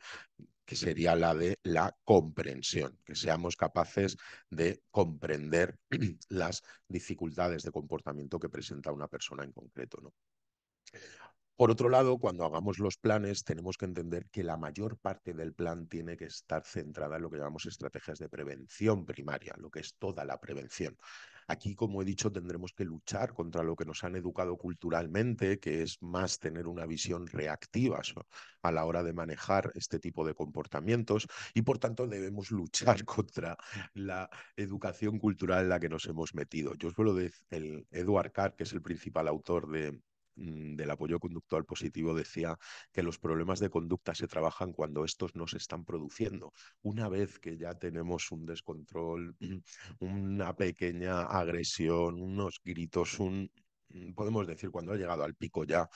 que sería la de la comprensión, que seamos capaces de comprender las dificultades de comportamiento que presenta una persona en concreto. ¿no? Por otro lado, cuando hagamos los planes, tenemos que entender que la mayor parte del plan tiene que estar centrada en lo que llamamos estrategias de prevención primaria, lo que es toda la prevención. Aquí, como he dicho, tendremos que luchar contra lo que nos han educado culturalmente, que es más tener una visión reactiva a la hora de manejar este tipo de comportamientos y, por tanto, debemos luchar contra la educación cultural en la que nos hemos metido. Yo os vuelo el Edward Carr, que es el principal autor de Mm, del apoyo conductual positivo decía que los problemas de conducta se trabajan cuando estos no se están produciendo. Una vez que ya tenemos un descontrol, una pequeña agresión, unos gritos, un, mm, podemos decir cuando ha llegado al pico ya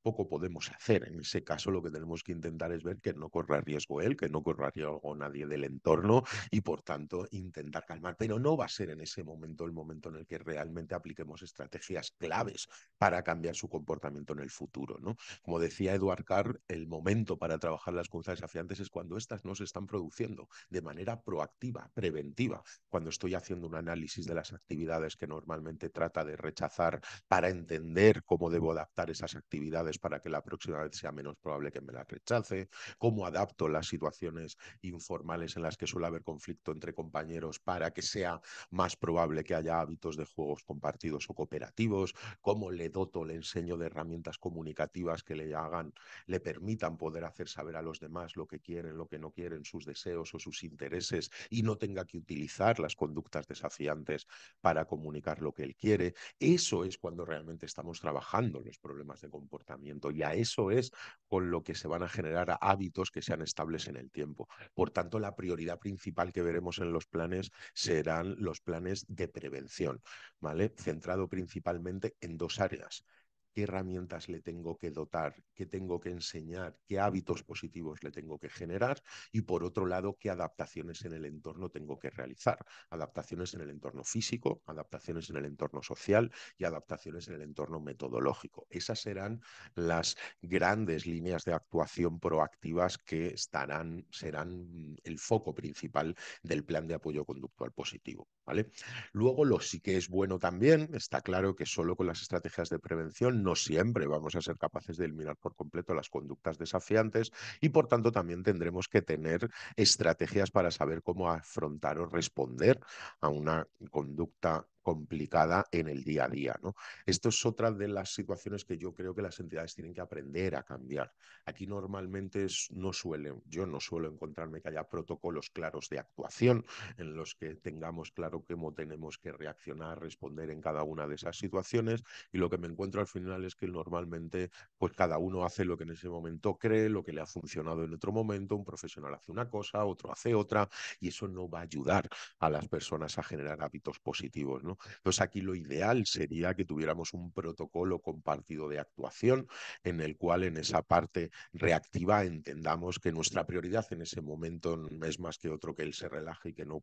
poco podemos hacer. En ese caso, lo que tenemos que intentar es ver que no corra riesgo él, que no corra riesgo nadie del entorno y, por tanto, intentar calmar. Pero no va a ser en ese momento el momento en el que realmente apliquemos estrategias claves para cambiar su comportamiento en el futuro. ¿no? Como decía Eduard Carr, el momento para trabajar las conductas desafiantes es cuando estas no se están produciendo de manera proactiva, preventiva. Cuando estoy haciendo un análisis de las actividades que normalmente trata de rechazar para entender cómo debo adaptar esas actividades para que la próxima vez sea menos probable que me la rechace, cómo adapto las situaciones informales en las que suele haber conflicto entre compañeros para que sea más probable que haya hábitos de juegos compartidos o cooperativos, cómo le doto, le enseño de herramientas comunicativas que le hagan, le permitan poder hacer saber a los demás lo que quieren, lo que no quieren, sus deseos o sus intereses y no tenga que utilizar las conductas desafiantes para comunicar lo que él quiere. Eso es cuando realmente estamos trabajando los problemas de comportamiento y a eso es con lo que se van a generar hábitos que sean estables en el tiempo. Por tanto, la prioridad principal que veremos en los planes serán los planes de prevención, ¿vale? Centrado principalmente en dos áreas, qué herramientas le tengo que dotar, qué tengo que enseñar, qué hábitos positivos le tengo que generar y por otro lado, qué adaptaciones en el entorno tengo que realizar. Adaptaciones en el entorno físico, adaptaciones en el entorno social y adaptaciones en el entorno metodológico. Esas serán las grandes líneas de actuación proactivas que estarán, serán el foco principal del plan de apoyo conductual positivo. ¿vale? Luego, lo sí que es bueno también, está claro que solo con las estrategias de prevención no siempre vamos a ser capaces de eliminar por completo las conductas desafiantes y por tanto también tendremos que tener estrategias para saber cómo afrontar o responder a una conducta complicada en el día a día. ¿no? Esto es otra de las situaciones que yo creo que las entidades tienen que aprender a cambiar. Aquí normalmente no suelen, yo no suelo encontrarme que haya protocolos claros de actuación en los que tengamos claro cómo tenemos que reaccionar, responder en cada una de esas situaciones y lo que me encuentro al final es que normalmente pues cada uno hace lo que en ese momento cree, lo que le ha funcionado en otro momento, un profesional hace una cosa, otro hace otra y eso no va a ayudar a las personas a generar hábitos positivos, ¿no? Entonces pues aquí lo ideal sería que tuviéramos un protocolo compartido de actuación en el cual en esa parte reactiva entendamos que nuestra prioridad en ese momento no es más que otro que él se relaje y que no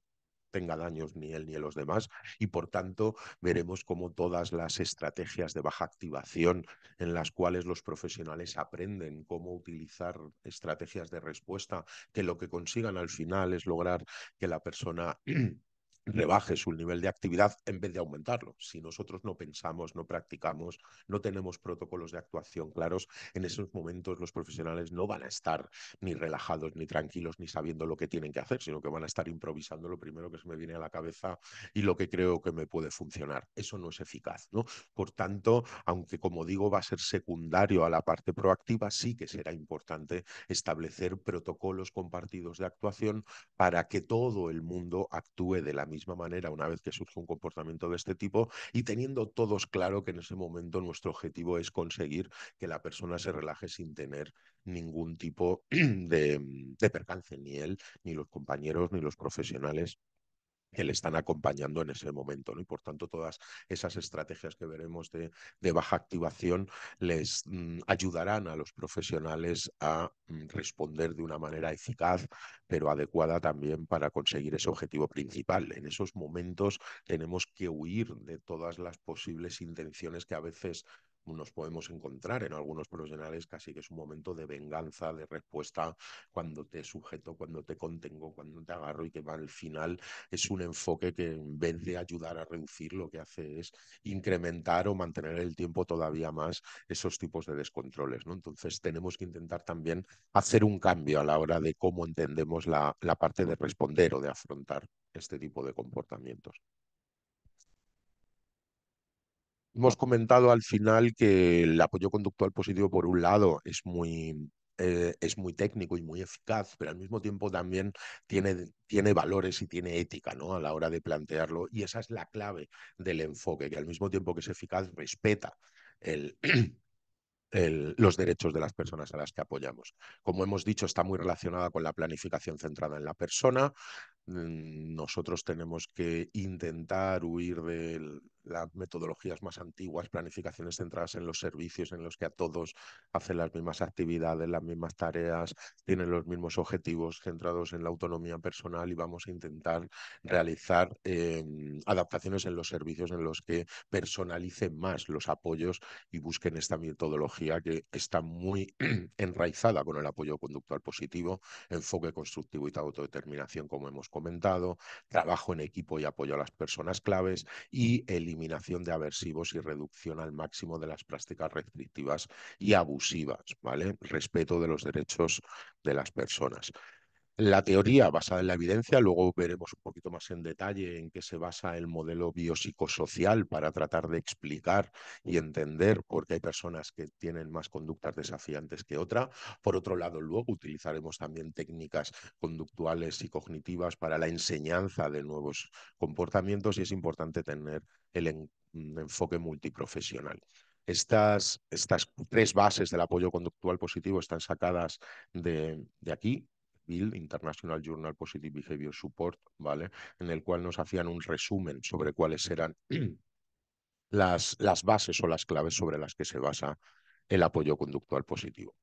tenga daños ni él ni los demás y por tanto veremos cómo todas las estrategias de baja activación en las cuales los profesionales aprenden cómo utilizar estrategias de respuesta que lo que consigan al final es lograr que la persona rebaje su nivel de actividad en vez de aumentarlo. Si nosotros no pensamos, no practicamos, no tenemos protocolos de actuación claros, en esos momentos los profesionales no van a estar ni relajados, ni tranquilos, ni sabiendo lo que tienen que hacer, sino que van a estar improvisando lo primero que se me viene a la cabeza y lo que creo que me puede funcionar. Eso no es eficaz, ¿no? Por tanto, aunque como digo va a ser secundario a la parte proactiva, sí que será importante establecer protocolos compartidos de actuación para que todo el mundo actúe de la misma misma manera una vez que surge un comportamiento de este tipo y teniendo todos claro que en ese momento nuestro objetivo es conseguir que la persona se relaje sin tener ningún tipo de, de percance, ni él, ni los compañeros, ni los profesionales que le están acompañando en ese momento. ¿no? Y por tanto, todas esas estrategias que veremos de, baja activación les mm, ayudarán a los profesionales a mm, responder de una manera eficaz, pero adecuada también para conseguir ese objetivo principal. En esos momentos tenemos que huir de todas las posibles intenciones que a veces nos podemos encontrar en algunos profesionales casi que es un momento de venganza, de respuesta, cuando te sujeto, cuando te contengo, cuando te agarro y que va al final es un enfoque que en vez de ayudar a reducir lo que hace es incrementar o mantener el tiempo todavía más esos tipos de descontroles. Entonces tenemos que intentar también hacer un cambio a la hora de cómo entendemos la parte de responder o de afrontar este tipo de comportamientos. Hemos comentado al final que el apoyo conductual positivo, por un lado, es muy, eh, es muy técnico y muy eficaz, pero al mismo tiempo también tiene, tiene valores y tiene ética ¿no? a la hora de plantearlo. Y esa es la clave del enfoque, que al mismo tiempo que es eficaz, respeta los derechos de las personas a las que apoyamos. Como hemos dicho, está muy relacionada con la planificación centrada en la persona, Mm, nosotros tenemos que intentar huir de las metodologías más antiguas, planificaciones centradas en los servicios, en los que a todos hacen las mismas actividades, las mismas tareas, tienen los mismos objetivos centrados en la autonomía personal y vamos a intentar realizar eh, adaptaciones en los servicios en los que personalicen más los apoyos y busquen esta metodología que está muy enraizada con el apoyo conductual positivo, enfoque constructivo y autodeterminación, como hemos comentado, trabajo en equipo y apoyo a las personas claves y eliminación de aversivos y reducción al máximo de las prácticas restrictivas y abusivas, ¿vale? Respeto de los derechos de las personas la teoría basada en la evidencia, luego veremos un poquito más en detalle en qué se basa el modelo biopsicosocial para tratar de explicar y entender por qué hay personas que tienen más conductas desafiantes que otra. Por otro lado, luego utilizaremos también técnicas conductuales y cognitivas para la enseñanza de nuevos comportamientos y es importante tener el mm, enfoque multiprofesional. Estas, tres bases del apoyo conductual positivo están sacadas de aquí, International Journal Positive Behavior Support, ¿vale? En el cual nos hacían un resumen sobre cuáles eran las, las bases o las claves sobre las que se basa el apoyo conductual positivo.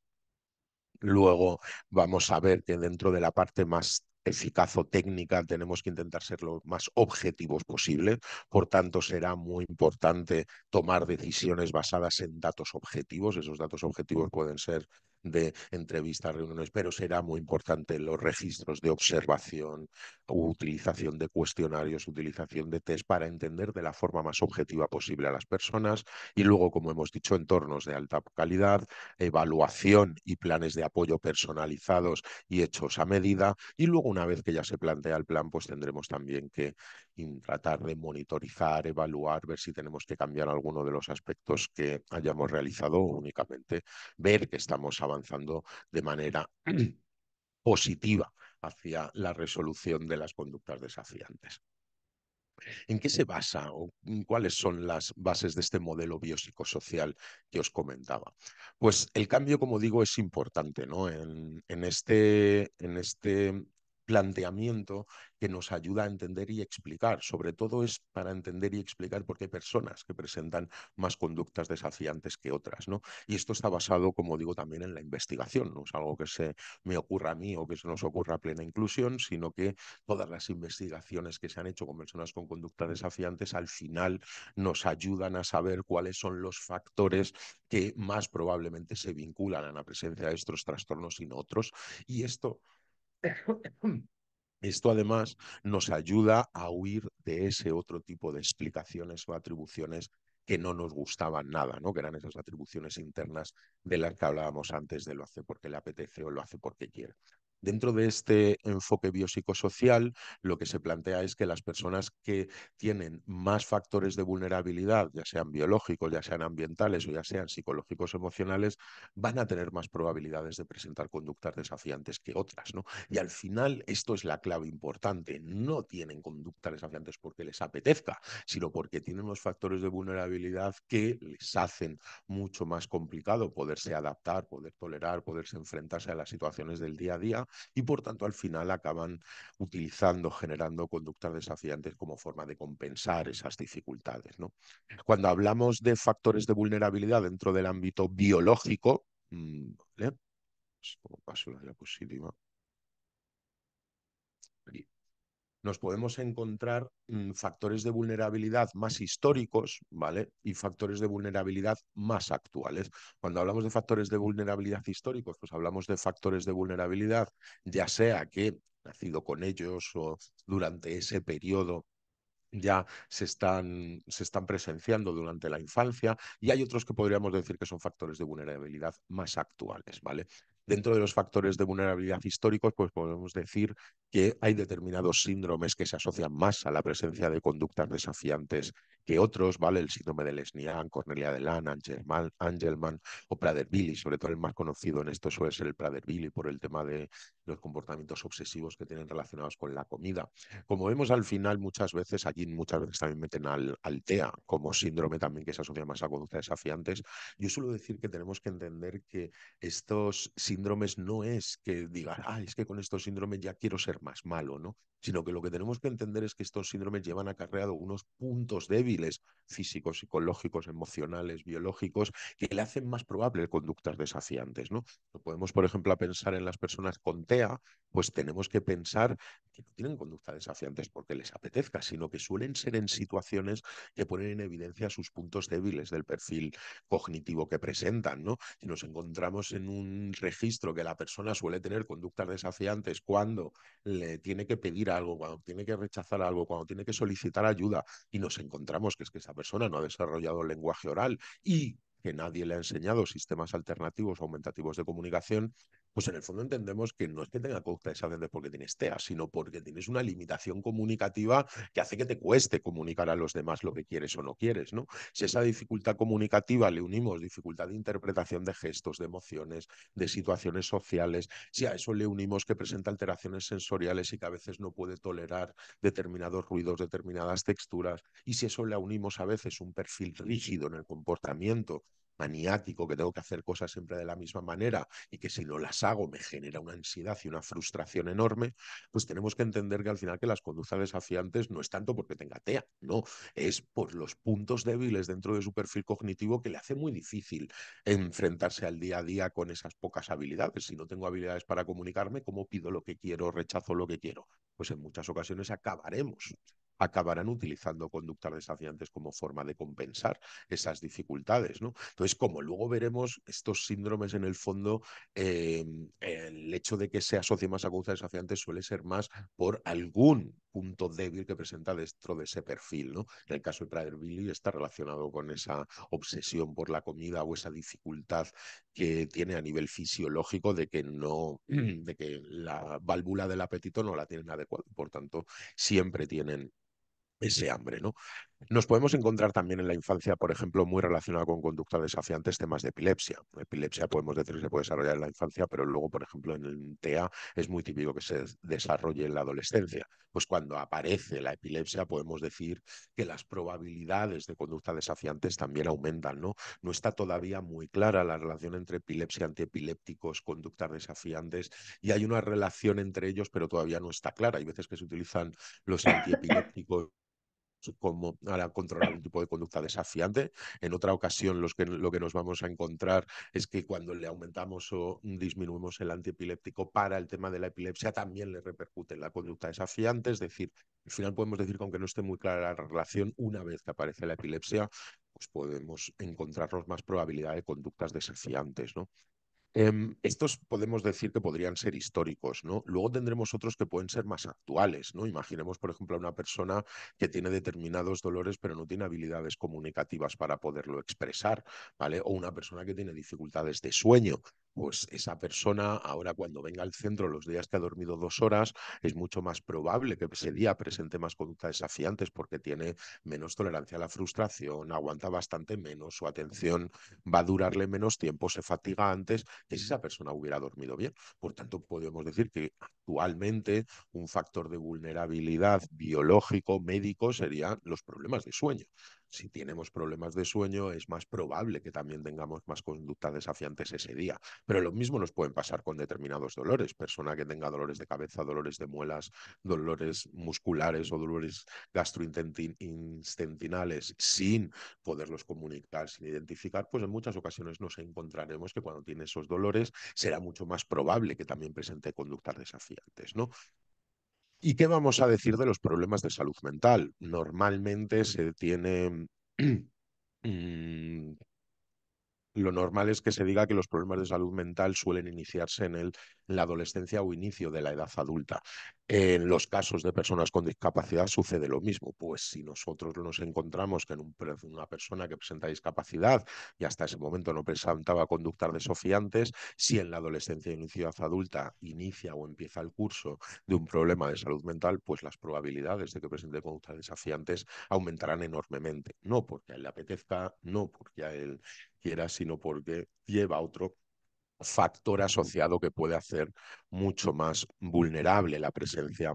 Luego vamos a ver que dentro de la parte más eficaz o técnica, tenemos que intentar ser lo más objetivos posible. Por tanto, será muy importante tomar decisiones basadas en datos objetivos. Esos datos objetivos pueden ser de entrevistas, reuniones, pero será muy importante los registros de observación, utilización de cuestionarios, utilización de test para entender de la forma más objetiva posible a las personas y luego, como hemos dicho, entornos de alta calidad, evaluación y planes de apoyo personalizados y hechos a medida y luego una vez que ya se plantea el plan, pues tendremos también que tratar de monitorizar, evaluar, ver si tenemos que cambiar alguno de los aspectos que hayamos realizado o únicamente ver que estamos avanzando avanzando de manera positiva hacia la resolución de las conductas desafiantes. ¿En qué se basa o cuáles son las bases de este modelo biopsicosocial que os comentaba? Pues el cambio, como digo, es importante. ¿no? En, este, en este planteamiento que nos ayuda a entender y explicar. Sobre todo es para entender y explicar por qué hay personas que presentan más conductas desafiantes que otras. ¿no? Y esto está basado, como digo, también en la investigación. No es algo que se me ocurra a mí o que se nos ocurra a plena inclusión, sino que todas las investigaciones que se han hecho con personas con conductas desafiantes al final nos ayudan a saber cuáles son los factores que más probablemente se vinculan a la presencia de estos trastornos y no otros. Y esto Esto además nos ayuda a huir de ese otro tipo de explicaciones o atribuciones que no nos gustaban nada, ¿no? que eran esas atribuciones internas de las que hablábamos antes de lo hace porque le apetece o lo hace porque quiere. Dentro de este enfoque biopsicosocial, lo que se plantea es que las personas que tienen más factores de vulnerabilidad, ya sean biológicos, ya sean ambientales o ya sean psicológicos emocionales, van a tener más probabilidades de presentar conductas desafiantes que otras. Y al final, esto es la clave importante. No tienen conductas desafiantes porque les apetezca, sino porque tienen los factores de vulnerabilidad que les hacen mucho más complicado poderse adaptar, poder tolerar, poderse enfrentarse a las situaciones del día a día y por tanto al final acaban utilizando, generando conductas desafiantes como forma de compensar esas dificultades. Cuando hablamos de factores de vulnerabilidad dentro del ámbito biológico, mm, ¿vale? Pues, paso la diapositiva nos podemos encontrar mm, factores de vulnerabilidad más históricos, ¿vale? Y factores de vulnerabilidad más actuales. Cuando hablamos de factores de vulnerabilidad históricos, pues hablamos de factores de vulnerabilidad, ya sea que nacido con ellos o durante ese periodo ya se están, se están presenciando durante la infancia y hay otros que podríamos decir que son factores de vulnerabilidad más actuales, ¿vale? Dentro de los factores de vulnerabilidad históricos, pues podemos decir que hay determinados síndromes que se asocian más a la presencia de conductas desafiantes que otros, ¿vale? El síndrome de Lesnian, Cornelia Delane, Angelman, Angelman o Prader-Willi, sobre todo el más conocido en esto suele ser el Prader-Willi por el tema de los comportamientos obsesivos que tienen relacionados con la comida. Como vemos al final, muchas veces, allí muchas veces también meten al, TEA como síndrome también que se asocia más a conductas desafiantes. Yo suelo decir que tenemos que entender que estos síndromes síndromes no es que digas, ah, es que con estos síndromes ya quiero ser más malo, ¿no? sino que lo que tenemos que entender es que estos síndromes llevan acarreado unos puntos débiles físicos, psicológicos, emocionales, biológicos, que le hacen más probable conductas desafiantes. ¿no? podemos, por ejemplo, pensar en las personas con TEA, pues tenemos que pensar que no tienen conductas desafiantes porque les apetezca, sino que suelen ser en situaciones que ponen en evidencia sus puntos débiles del perfil cognitivo que presentan. ¿no? Si nos encontramos en un registro que la persona suele tener conductas desafiantes cuando le tiene que pedir a algo, cuando tiene que rechazar algo, cuando tiene que solicitar ayuda y nos encontramos que es que esa persona no ha desarrollado el lenguaje oral y que nadie le ha enseñado sistemas alternativos aumentativos de comunicación, pues en el fondo entendemos que no es que tenga esa sabientes porque tienes TEA, sino porque tienes una limitación comunicativa que hace que te cueste comunicar a los demás lo que quieres o no quieres, ¿no? Si esa dificultad comunicativa le unimos dificultad de interpretación de gestos, de emociones, de situaciones sociales, si a eso le unimos que presenta alteraciones sensoriales y que a veces no puede tolerar determinados ruidos, determinadas texturas, y si eso le unimos a veces un perfil rígido en el comportamiento, maniático, que tengo que hacer cosas siempre de la misma manera y que si no las hago me genera una ansiedad y una frustración enorme, pues tenemos que entender que al final que las conductas desafiantes no es tanto porque tenga TEA, no, es por los puntos débiles dentro de su perfil cognitivo que le hace muy difícil enfrentarse al día a día con esas pocas habilidades. Si no tengo habilidades para comunicarme, ¿cómo pido lo que quiero, rechazo lo que quiero? Pues en muchas ocasiones acabaremos acabarán utilizando conductas desafiantes como forma de compensar esas dificultades. ¿no? Entonces, como luego veremos, estos síndromes en el fondo, eh, el hecho de que se asocie más a conductas desafiantes suele ser más por algún punto débil que presenta dentro de ese perfil. ¿no? En el caso de Prader Billy está relacionado con esa obsesión por la comida o esa dificultad que tiene a nivel fisiológico de que no, de que la válvula del apetito no la tienen adecuada, por tanto siempre tienen ese hambre, ¿no? Nos podemos encontrar también en la infancia, por ejemplo, muy relacionado con conductas desafiantes, temas de epilepsia. Epilepsia podemos decir que se puede desarrollar en la infancia, pero luego, por ejemplo, en el TEA es muy típico que se desarrolle en la adolescencia. Pues cuando aparece la epilepsia, podemos decir que las probabilidades de conductas desafiantes también aumentan, ¿no? No está todavía muy clara la relación entre epilepsia, antiepilépticos, conductas desafiantes, y hay una relación entre ellos, pero todavía no está clara. Hay veces que se utilizan los antiepilépticos como para controlar un tipo de conducta desafiante. En otra ocasión lo que nos vamos a encontrar es que cuando le aumentamos o disminuimos el antiepiléptico para el tema de la epilepsia también le repercute en la conducta desafiante, es decir, al final podemos decir que aunque no esté muy clara la relación, una vez que aparece la epilepsia, pues podemos encontrarnos más probabilidad de conductas desafiantes, ¿no? Em, estos podemos decir que podrían ser históricos, ¿no? Luego tendremos otros que pueden ser más actuales, ¿no? Imaginemos, por ejemplo, a una persona que tiene determinados dolores pero no tiene habilidades comunicativas para poderlo expresar, ¿vale? O una persona que tiene dificultades de sueño pues esa persona ahora cuando venga al centro los días que ha dormido dos horas, es mucho más probable que ese día presente más conductas desafiantes porque tiene menos tolerancia a la frustración, aguanta bastante menos, su atención va a durarle menos tiempo, se fatiga antes que si esa persona hubiera dormido bien. Por tanto, podemos decir que actualmente un factor de vulnerabilidad biológico, médico, serían los problemas de sueño si tenemos problemas de sueño, es más probable que también tengamos más conductas desafiantes ese día. Pero lo mismo nos pueden pasar con determinados dolores. Persona que tenga dolores de cabeza, dolores de muelas, dolores musculares o dolores gastrointestinales sin poderlos comunicar, sin identificar, pues en muchas ocasiones nos encontraremos que cuando tiene esos dolores será mucho más probable que también presente conductas desafiantes, ¿no? ¿Y qué vamos a decir de los problemas de salud mental? Normalmente se tiene mm, lo normal es que se diga que los problemas de salud mental suelen iniciarse en, el, la adolescencia o inicio de la edad adulta. En los casos de personas con discapacidad sucede lo mismo, pues si nosotros nos encontramos que en una persona que presenta discapacidad y hasta ese momento no presentaba conductas desafiantes, si en la adolescencia y e edad adulta inicia o empieza el curso de un problema de salud mental, pues las probabilidades de que presente conductas desafiantes aumentarán enormemente. No porque él le apetezca, no porque a él sino porque lleva otro factor asociado que puede hacer mucho más vulnerable la presencia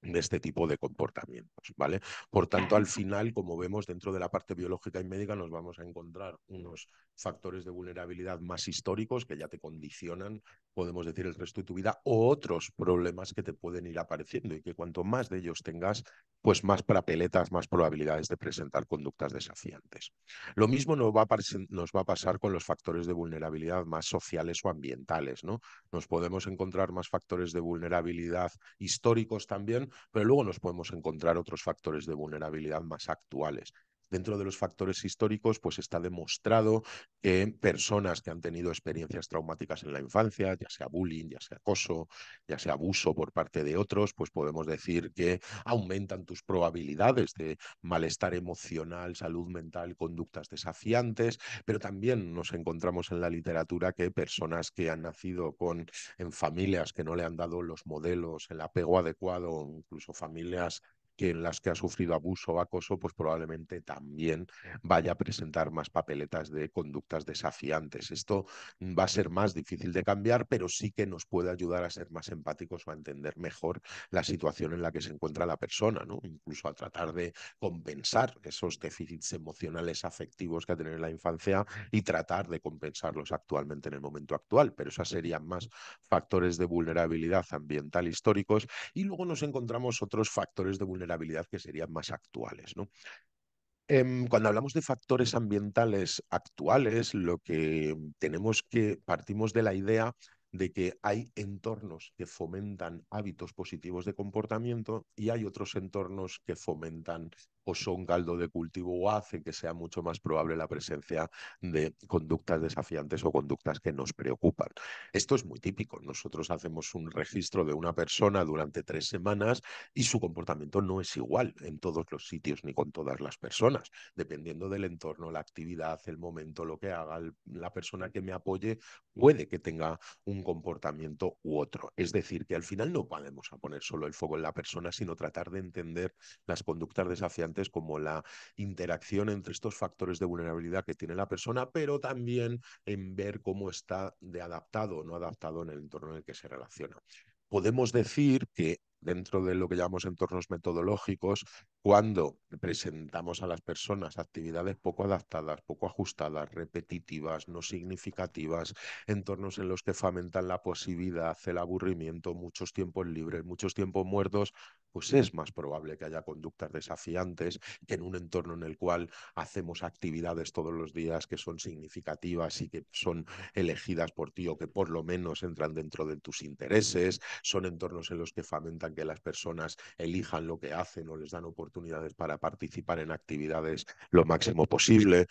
de este tipo de comportamientos, ¿vale? Por tanto, al final, como vemos dentro de la parte biológica y médica, nos vamos a encontrar unos factores de vulnerabilidad más históricos que ya te condicionan, podemos decir, el resto de tu vida, o otros problemas que te pueden ir apareciendo y que cuanto más de ellos tengas, pues más papeletas, más probabilidades de presentar conductas desafiantes. Lo mismo nos va, a nos va a pasar con los factores de vulnerabilidad más sociales o ambientales, ¿no? Nos podemos encontrar más factores de vulnerabilidad históricos también, pero luego nos podemos encontrar otros factores de vulnerabilidad más actuales dentro de los factores históricos, pues está demostrado que personas que han tenido experiencias traumáticas en la infancia, ya sea bullying, ya sea acoso, ya sea abuso por parte de otros, pues podemos decir que aumentan tus probabilidades de malestar emocional, salud mental, conductas desafiantes, pero también nos encontramos en la literatura que personas que han nacido con en familias que no le han dado los modelos, el apego adecuado, incluso familias que en las que ha sufrido abuso o acoso, pues probablemente también vaya a presentar más papeletas de conductas desafiantes. Esto va a ser más difícil de cambiar, pero sí que nos puede ayudar a ser más empáticos o a entender mejor la situación en la que se encuentra la persona, ¿no? Incluso a tratar de compensar esos déficits emocionales afectivos que ha tenido en la infancia y tratar de compensarlos actualmente en el momento actual, pero esas serían más factores de vulnerabilidad ambiental históricos y luego nos encontramos otros factores de vulnerabilidad habilidad que serían más actuales. ¿no? Em, cuando hablamos de factores ambientales actuales, lo que tenemos que partimos de la idea de que hay entornos que fomentan hábitos positivos de comportamiento y hay otros entornos que fomentan o son caldo de cultivo o hacen que sea mucho más probable la presencia de conductas desafiantes o conductas que nos preocupan. Esto es muy típico. Nosotros hacemos un registro de una persona durante tres semanas y su comportamiento no es igual en todos los sitios ni con todas las personas, dependiendo del entorno, la actividad, el momento, lo que haga, la persona que me apoye puede que tenga un comportamiento u otro. Es decir, que al final no podemos a poner solo el foco en la persona, sino tratar de entender las conductas desafiantes como la interacción entre estos factores de vulnerabilidad que tiene la persona, pero también en ver cómo está de adaptado o no adaptado en el entorno en el que se relaciona podemos decir que dentro de lo que llamamos entornos metodológicos, cuando presentamos a las personas actividades poco adaptadas, poco ajustadas, repetitivas, no significativas, entornos en los que fomentan la posibilidad, el aburrimiento, muchos tiempos libres, muchos tiempos muertos, pues es más probable que haya conductas desafiantes que en un entorno en el cual hacemos actividades todos los días que son significativas y que son elegidas por ti o que por lo menos entran dentro de tus intereses, son entornos en los que fomentan que las personas elijan lo que hacen o les dan oportunidades para participar en actividades lo máximo posible.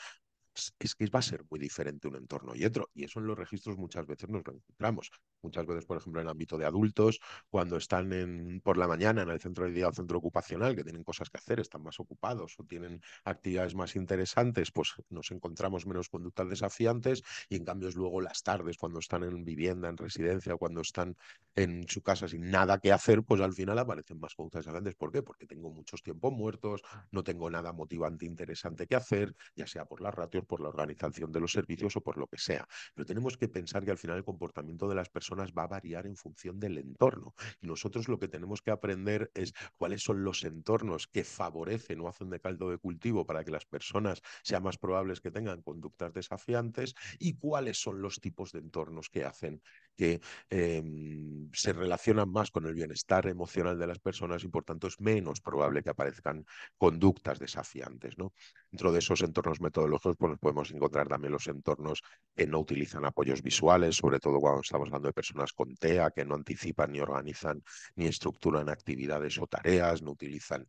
Es que va a ser muy diferente un entorno y otro, y eso en los registros muchas veces nos lo encontramos muchas veces, por ejemplo, en el ámbito de adultos, cuando están en, por la mañana en el centro de día o centro ocupacional, que tienen cosas que hacer, están más ocupados o tienen actividades más interesantes, pues nos encontramos menos conductas desafiantes y en cambio es luego las tardes, cuando están en vivienda, en residencia, cuando están en su casa sin nada que hacer, pues al final aparecen más conductas desafiantes. ¿Por qué? Porque tengo muchos tiempos muertos, no tengo nada motivante e interesante que hacer, ya sea por las ratios, por la organización de los servicios o por lo que sea. Pero tenemos que pensar que al final el comportamiento de las personas va a variar en función del entorno. Y nosotros lo que tenemos que aprender es cuáles son los entornos que favorecen o hacen de caldo de cultivo para que las personas sean más probables que tengan conductas desafiantes y cuáles son los tipos de entornos que hacen que em, se relacionan más con el bienestar emocional de las personas y por tanto es menos probable que aparezcan conductas desafiantes. ¿no? Dentro de esos entornos metodológicos pues, podemos encontrar también los entornos que no utilizan apoyos visuales, sobre todo cuando estamos hablando de personas con TEA que no anticipan ni organizan ni estructuran actividades o tareas, no utilizan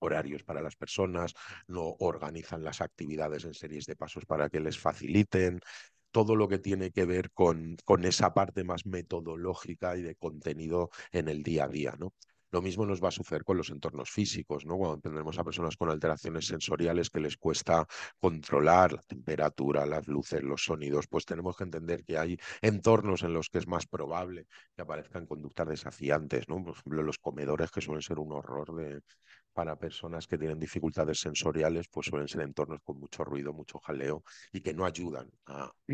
horarios para las personas, no organizan las actividades en series de pasos para que les faciliten, todo lo que tiene que ver con, con, esa parte más metodológica y de contenido en el día a día. ¿no? Lo mismo nos va a suceder con los entornos físicos, ¿no? Cuando tendremos a personas con alteraciones sensoriales que les cuesta controlar la temperatura, las luces, los sonidos, pues tenemos que entender que hay entornos en los que es más probable que aparezcan conductas desafiantes, ¿no? Por ejemplo, los comedores que suelen ser un horror de, para personas que tienen dificultades sensoriales, pues suelen ser entornos con mucho ruido, mucho jaleo y que no ayudan a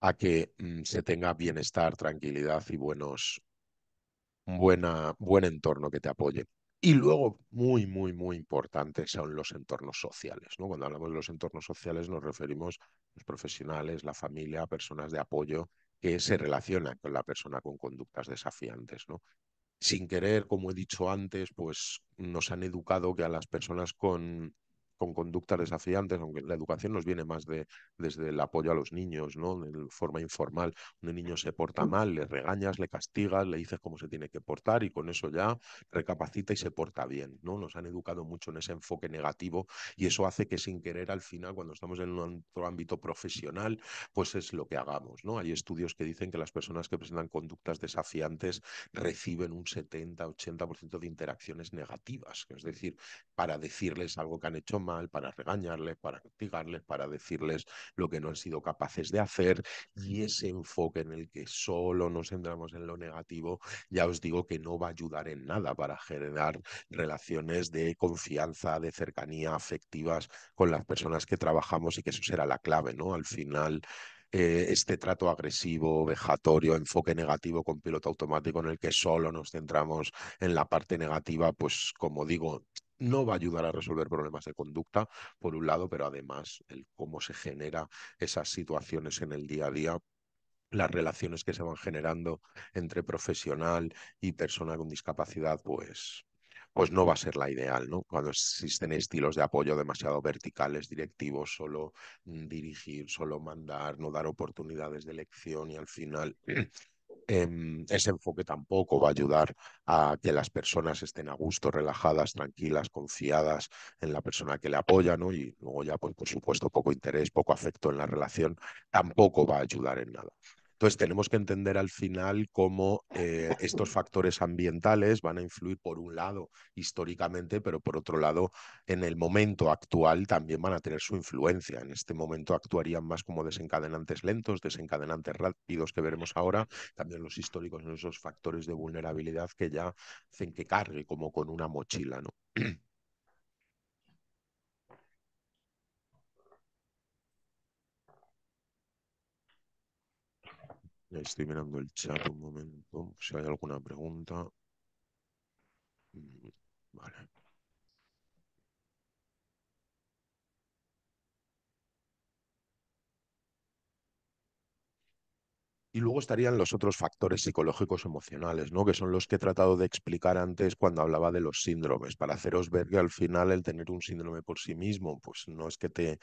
a que mm, se tenga bienestar, tranquilidad y buenos, buena, buen entorno que te apoye. Y luego, muy, muy, muy importantes son los entornos sociales. ¿no? Cuando hablamos de los entornos sociales nos referimos a los profesionales, la familia, personas de apoyo que se relacionan con la persona con conductas desafiantes. ¿no? Sin querer, como he dicho antes, pues nos han educado que a las personas con con conductas desafiantes, aunque la educación nos viene más de, desde el apoyo a los niños, ¿no? De forma informal, un niño se porta mal, le regañas, le castigas, le dices cómo se tiene que portar y con eso ya recapacita y se porta bien, ¿no? Nos han educado mucho en ese enfoque negativo y eso hace que sin querer al final, cuando estamos en otro ámbito profesional, pues es lo que hagamos, ¿no? Hay estudios que dicen que las personas que presentan conductas desafiantes reciben un 70-80% de interacciones negativas, es decir, para decirles algo que han hecho para regañarles, para castigarles, para decirles lo que no han sido capaces de hacer y ese enfoque en el que solo nos centramos en lo negativo, ya os digo que no va a ayudar en nada para generar relaciones de confianza, de cercanía afectivas con las personas que trabajamos y que eso será la clave, ¿no? Al final eh, este trato agresivo, vejatorio, enfoque negativo con piloto automático en el que solo nos centramos en la parte negativa, pues como digo, no va a ayudar a resolver problemas de conducta, por un lado, pero además el cómo se genera esas situaciones en el día a día las relaciones que se van generando entre profesional y persona con discapacidad, pues, pues no va a ser la ideal, ¿no? Cuando existen estilos de apoyo demasiado verticales, directivos, solo mm, dirigir, solo mandar, no dar oportunidades de elección y al final Em, ese enfoque tampoco va a ayudar a que las personas estén a gusto, relajadas, tranquilas, confiadas en la persona que le apoya, ¿no? Y luego ya, pues, por supuesto, poco interés, poco afecto en la relación, tampoco va a ayudar en nada. Entonces, tenemos que entender al final cómo eh, estos factores ambientales van a influir, por un lado, históricamente, pero por otro lado, en el momento actual también van a tener su influencia. En este momento actuarían más como desencadenantes lentos, desencadenantes rápidos que veremos ahora, también los históricos son esos factores de vulnerabilidad que ya hacen que cargue como con una mochila, ¿no? Estoy mirando el chat un momento, si hay alguna pregunta. Mm, vale. Y luego estarían los otros factores psicológicos emocionales, ¿no? Que son los que he tratado de explicar antes cuando hablaba de los síndromes, para haceros ver que al final el tener un síndrome por sí mismo, pues no es que te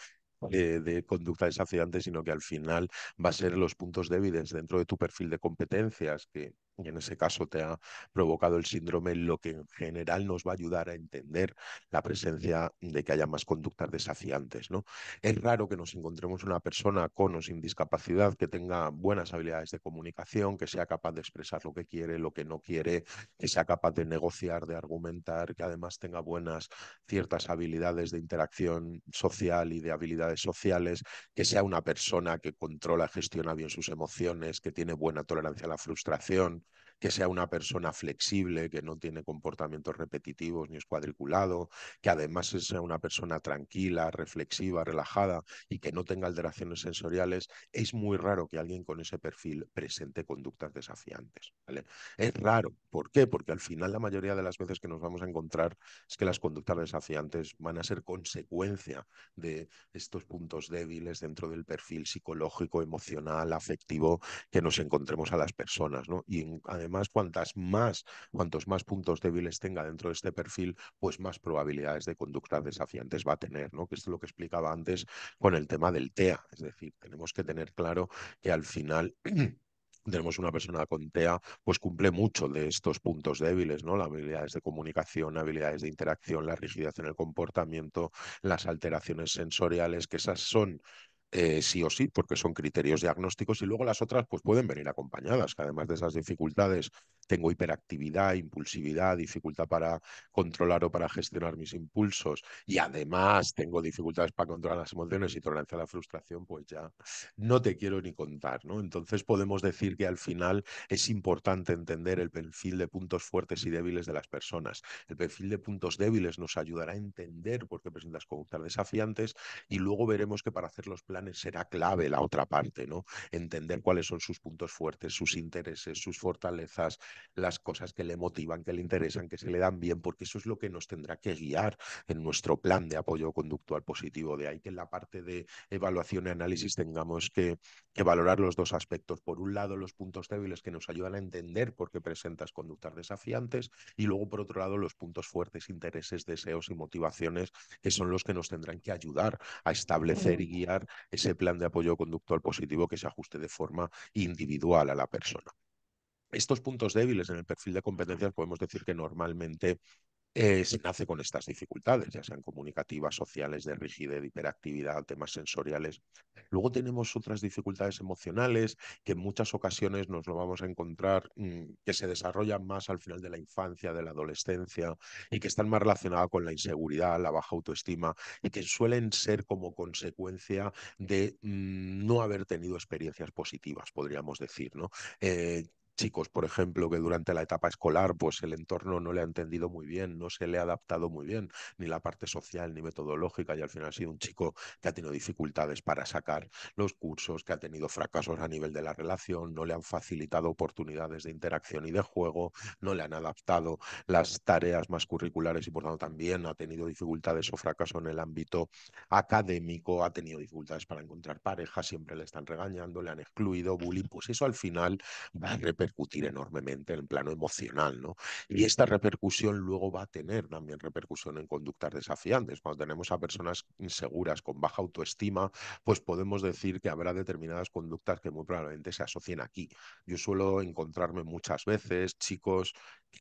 de, conducta desafiante, sino que al final va a ser los puntos débiles dentro de tu perfil de competencias que en ese caso te ha provocado el síndrome, lo que en general nos va a ayudar a entender la presencia de que haya más conductas desafiantes. ¿no? Es raro que nos encontremos una persona con o sin discapacidad que tenga buenas habilidades de comunicación, que sea capaz de expresar lo que quiere, lo que no quiere, que sea capaz de negociar, de argumentar, que además tenga buenas ciertas habilidades de interacción social y de habilidades sociales, que sea una persona que controla, gestiona bien sus emociones, que tiene buena tolerancia a la frustración, que sea una persona flexible, que no tiene comportamientos repetitivos ni es cuadriculado, que además sea una persona tranquila, reflexiva, relajada y que no tenga alteraciones sensoriales, es muy raro que alguien con ese perfil presente conductas desafiantes. ¿vale? Es raro. ¿Por qué? Porque al final la mayoría de las veces que nos vamos a encontrar es que las conductas desafiantes van a ser consecuencia de estos puntos débiles dentro del perfil psicológico, emocional, afectivo que nos encontremos a las personas. ¿no? Y además más, cuantos más puntos débiles tenga dentro de este perfil, pues más probabilidades de conductas desafiantes va a tener, ¿no? Que esto es lo que explicaba antes con el tema del TEA, es decir, tenemos que tener claro que al final tenemos una persona con TEA, pues cumple mucho de estos puntos débiles, ¿no? Las habilidades de comunicación, habilidades de interacción, la rigidez en el comportamiento, las alteraciones sensoriales, que esas son eh, sí o sí, porque son criterios diagnósticos y luego las otras pues pueden venir acompañadas, que además de esas dificultades tengo hiperactividad, impulsividad, dificultad para controlar o para gestionar mis impulsos y además tengo dificultades para controlar las emociones y tolerancia a la frustración, pues ya no te quiero ni contar, ¿no? Entonces podemos decir que al final es importante entender el perfil de puntos fuertes y débiles de las personas. El perfil de puntos débiles nos ayudará a entender por qué presentas conductas desafiantes y luego veremos que para hacer los planes será clave la otra parte, ¿no? Entender cuáles son sus puntos fuertes, sus intereses, sus fortalezas, las cosas que le motivan, que le interesan, que se le dan bien, porque eso es lo que nos tendrá que guiar en nuestro plan de apoyo conductual positivo. De ahí que en la parte de evaluación y análisis tengamos que, que valorar los dos aspectos. Por un lado, los puntos débiles que nos ayudan a entender por qué presentas conductas desafiantes y luego, por otro lado, los puntos fuertes, intereses, deseos y motivaciones que son los que nos tendrán que ayudar a establecer y guiar ese plan de apoyo conductual positivo que se ajuste de forma individual a la persona. Estos puntos débiles en el perfil de competencias podemos decir que normalmente eh, se nace con estas dificultades, ya sean comunicativas, sociales, de rigidez, de hiperactividad, temas sensoriales. Luego tenemos otras dificultades emocionales que en muchas ocasiones nos lo vamos a encontrar mm, que se desarrollan más al final de la infancia, de la adolescencia y que están más relacionadas con la inseguridad, la baja autoestima y que suelen ser como consecuencia de mm, no haber tenido experiencias positivas, podríamos decir, ¿no? Eh, chicos, por ejemplo, que durante la etapa escolar, pues el entorno no le ha entendido muy bien, no se le ha adaptado muy bien, ni la parte social ni metodológica, y al final ha sido un chico que ha tenido dificultades para sacar los cursos, que ha tenido fracasos a nivel de la relación, no le han facilitado oportunidades de interacción y de juego, no le han adaptado las tareas más curriculares y por tanto también ha tenido dificultades o fracaso en el ámbito académico, ha tenido dificultades para encontrar pareja, siempre le están regañando, le han excluido, bullying, pues eso al final va a repetir repercutir enormemente en el plano emocional, ¿no? Y esta repercusión luego va a tener también repercusión en conductas desafiantes. Cuando tenemos a personas inseguras, con baja autoestima, pues podemos decir que habrá determinadas conductas que muy probablemente se asocien aquí. Yo suelo encontrarme muchas veces chicos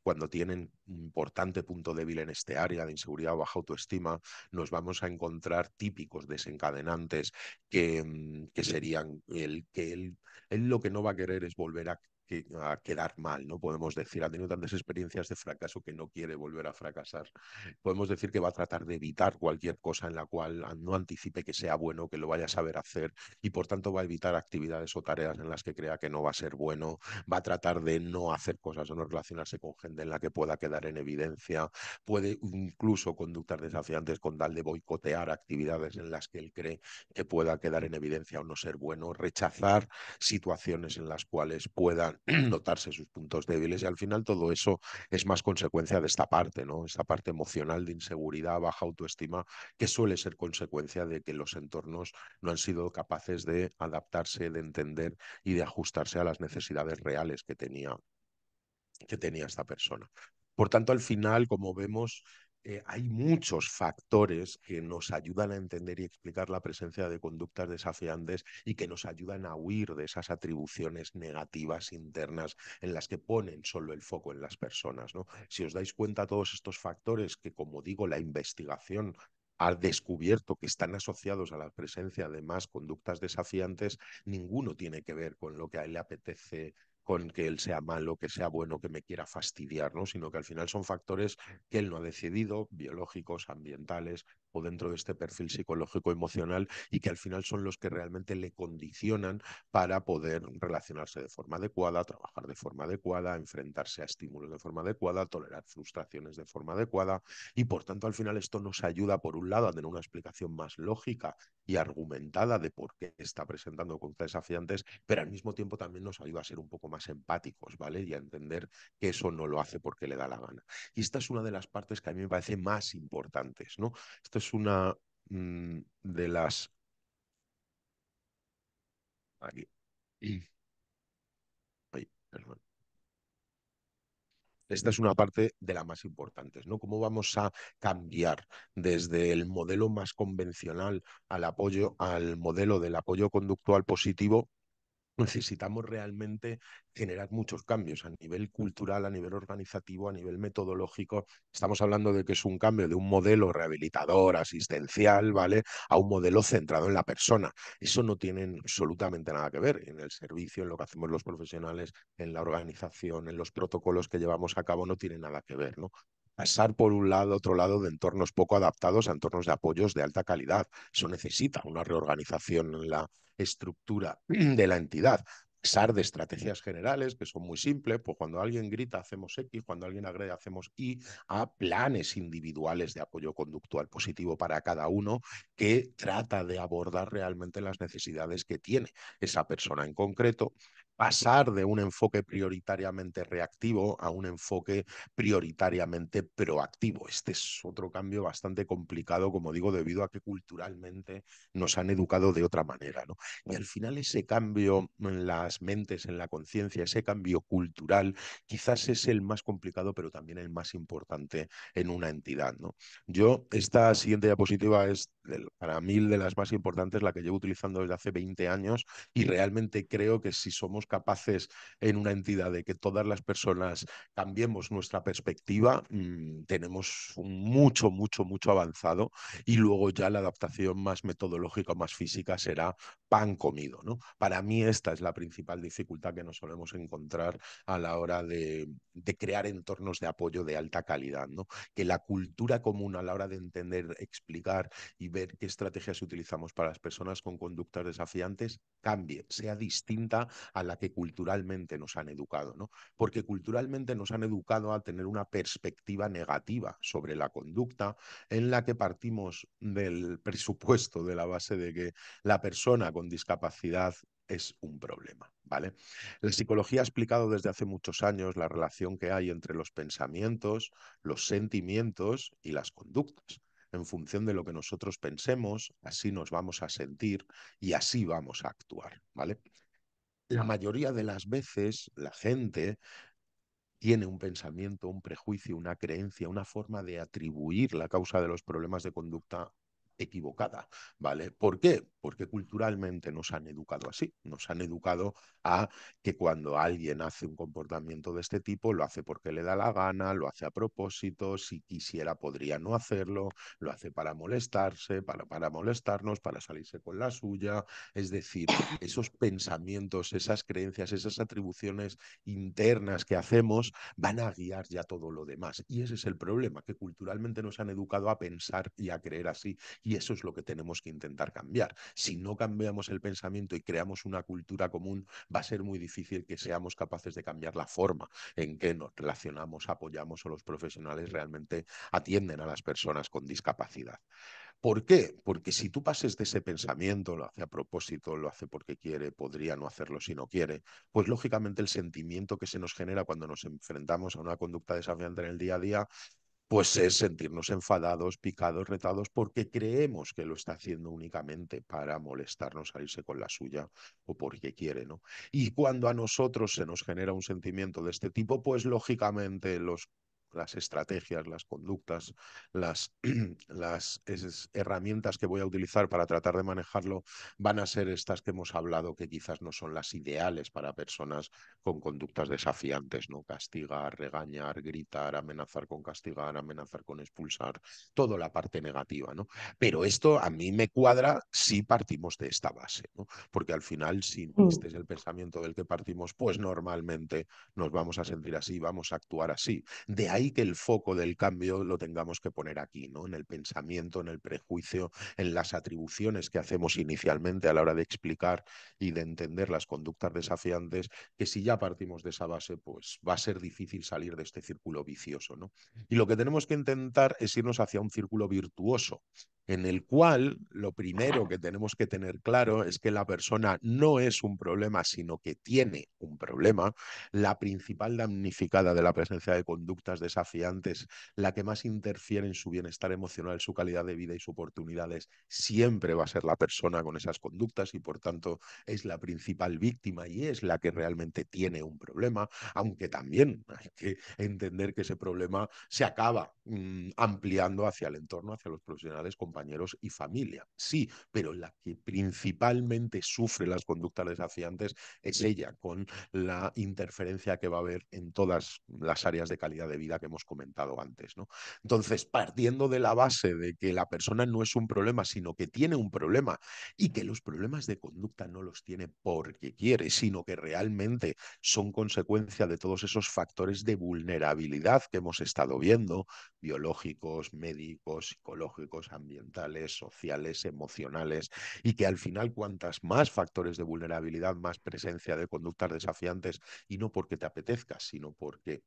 cuando tienen un importante punto débil en este área de inseguridad o baja autoestima, nos vamos a encontrar típicos desencadenantes que, mm, que serían el que él, él lo que no va a querer es volver a que, a quedar mal, ¿no? Podemos decir, ha tenido tantas experiencias de fracaso que no quiere volver a fracasar. Podemos decir que va a tratar de evitar cualquier cosa en la cual no anticipe que sea bueno, que lo vaya a saber hacer y por tanto va a evitar actividades o tareas en las que crea que no va a ser bueno, va a tratar de no hacer cosas o no relacionarse con gente en la que pueda quedar en evidencia, puede incluso conductar desafiantes con tal de boicotear actividades en las que él cree que pueda quedar en evidencia o no ser bueno, rechazar situaciones en las cuales puedan notarse sus puntos débiles y al final todo eso es más consecuencia de esta parte, ¿no? Esta parte emocional de inseguridad, baja autoestima, que suele ser consecuencia de que los entornos no han sido capaces de adaptarse, de entender y de ajustarse a las necesidades reales que tenía, que tenía esta persona. Por tanto, al final, como vemos, eh, hay muchos factores que nos ayudan a entender y explicar la presencia de conductas desafiantes y que nos ayudan a huir de esas atribuciones negativas internas en las que ponen solo el foco en las personas. Si os dais cuenta, todos estos factores que, como digo, la investigación ha descubierto que están asociados a la presencia de más conductas desafiantes, ninguno tiene que ver con lo que a él le apetece con que él sea malo, que sea bueno, que me quiera fastidiar, ¿no? Sino que al final son factores que él no ha decidido, biológicos, ambientales, o dentro de este perfil psicológico emocional y que al final son los que realmente le condicionan para poder relacionarse de forma adecuada, trabajar de forma adecuada, enfrentarse a estímulos de forma adecuada, tolerar frustraciones de forma adecuada y por tanto al final esto nos ayuda por un lado a tener una explicación más lógica y argumentada de por qué está presentando contra desafiantes, pero al mismo tiempo también nos ayuda a ser un poco más empáticos, ¿vale? Y a entender que eso no lo hace porque le da la gana. Y esta es una de las partes que a mí me parece más importantes, ¿no? Esto es una mm, de las... Aquí. Esta es una parte de las más importantes, ¿no? ¿Cómo vamos a cambiar desde el modelo más convencional al apoyo, al modelo del apoyo conductual positivo necesitamos realmente generar muchos cambios a nivel cultural, a nivel organizativo, a nivel metodológico. Estamos hablando de que es un cambio de un modelo rehabilitador, asistencial, ¿vale? A un modelo centrado en la persona. Eso no tiene absolutamente nada que ver en el servicio, en lo que hacemos los profesionales, en la organización, en los protocolos que llevamos a cabo, no tiene nada que ver, ¿no? pasar por un lado, otro lado de entornos poco adaptados a entornos de apoyos de alta calidad. Eso necesita una reorganización en la estructura de la entidad. Pasar de estrategias generales, que son muy simples, pues cuando alguien grita hacemos X, cuando alguien agrede hacemos Y, a planes individuales de apoyo conductual positivo para cada uno que trata de abordar realmente las necesidades que tiene esa persona en concreto pasar de un enfoque prioritariamente reactivo a un enfoque prioritariamente proactivo. Este es otro cambio bastante complicado, como digo, debido a que culturalmente nos han educado de otra manera. ¿no? Y al final ese cambio en las mentes, en la conciencia, ese cambio cultural, quizás es el más complicado, pero también el más importante en una entidad. ¿no? Yo, esta siguiente diapositiva es para mí de las más importantes, la que llevo utilizando desde hace 20 años y realmente creo que si somos capaces en una entidad de que todas las personas cambiemos nuestra perspectiva, mm, tenemos mucho, mucho, mucho avanzado y luego ya la adaptación más metodológica o más física será pan comido. ¿no? Para mí esta es la principal dificultad que nos solemos encontrar a la hora de, crear entornos de apoyo de alta calidad, ¿no? que la cultura común a la hora de entender, explicar y ver qué estrategias utilizamos para las personas con conductas desafiantes cambie, sea distinta a la que culturalmente nos han educado, ¿no? Porque culturalmente nos han educado a tener una perspectiva negativa sobre la conducta en la que partimos del presupuesto, de la base de que la persona con discapacidad es un problema, ¿vale? La psicología ha explicado desde hace muchos años la relación que hay entre los pensamientos, los sentimientos y las conductas en función de lo que nosotros pensemos, así nos vamos a sentir y así vamos a actuar, ¿vale? La mayoría de las veces la gente tiene un pensamiento, un prejuicio, una creencia, una forma de atribuir la causa de los problemas de conducta equivocada, ¿vale? ¿Por qué? Porque culturalmente nos han educado así, nos han educado a que cuando alguien hace un comportamiento de este tipo, lo hace porque le da la gana, lo hace a propósito, si quisiera podría no hacerlo, lo hace para molestarse, para, para molestarnos, para salirse con la suya, es decir, esos pensamientos, esas creencias, esas atribuciones internas que hacemos van a guiar ya todo lo demás. Y ese es el problema, que culturalmente nos han educado a pensar y a creer así y eso es lo que tenemos que intentar cambiar. Si no cambiamos el pensamiento y creamos una cultura común, va a ser muy difícil que seamos capaces de cambiar la forma en que nos relacionamos, apoyamos o los profesionales realmente atienden a las personas con discapacidad. ¿Por qué? Porque si tú pases de ese pensamiento, lo hace a propósito, lo hace porque quiere, podría no hacerlo si no quiere, pues lógicamente el sentimiento que se nos genera cuando nos enfrentamos a una conducta desafiante en el día a día pues es sentirnos enfadados, picados, retados, porque creemos que lo está haciendo únicamente para molestarnos, salirse con la suya o porque quiere, ¿no? Y cuando a nosotros se nos genera un sentimiento de este tipo, pues lógicamente los las estrategias, las conductas, las, herramientas que voy a utilizar para tratar de manejarlo van a ser estas que hemos hablado, que quizás no son las ideales para personas con conductas desafiantes, ¿no? Castigar, regañar, gritar, amenazar con castigar, amenazar con expulsar, toda la parte negativa, ¿no? Pero esto a mí me cuadra si partimos de esta base, ¿no? Porque al final, si mm. este es el pensamiento del que partimos, pues normalmente nos vamos a sentir así, vamos a actuar así. De ahí que el foco del cambio lo tengamos que poner aquí, ¿no? En el pensamiento, en el prejuicio, en las atribuciones que hacemos inicialmente a la hora de explicar y de entender las conductas desafiantes, que si ya partimos de esa base, pues va a ser difícil salir de este círculo vicioso, ¿no? Y lo que tenemos que intentar es irnos hacia un círculo virtuoso, en el cual lo primero que tenemos que tener claro es que la persona no es un problema, sino que tiene un problema. La principal damnificada de la presencia de conductas desafiantes, la que más interfiere en su bienestar emocional, su calidad de vida y sus oportunidades, siempre va a ser la persona con esas conductas y por tanto es la principal víctima y es la que realmente tiene un problema, aunque también hay que entender que ese problema se acaba mm, ampliando hacia el entorno, hacia los profesionales compañeros y familia. Sí, pero la que principalmente sufre las conductas desafiantes es ella, con la interferencia que va a haber en todas las áreas de calidad de vida que hemos comentado antes. ¿no? Entonces, partiendo de la base de que la persona no es un problema, sino que tiene un problema y que los problemas de conducta no los tiene porque quiere, sino que realmente son consecuencia de todos esos factores de vulnerabilidad que hemos estado viendo, biológicos, médicos, psicológicos, ambientales sociales, emocionales, y que al final cuantas más factores de vulnerabilidad, más presencia de conductas desafiantes, y no porque te apetezca, sino porque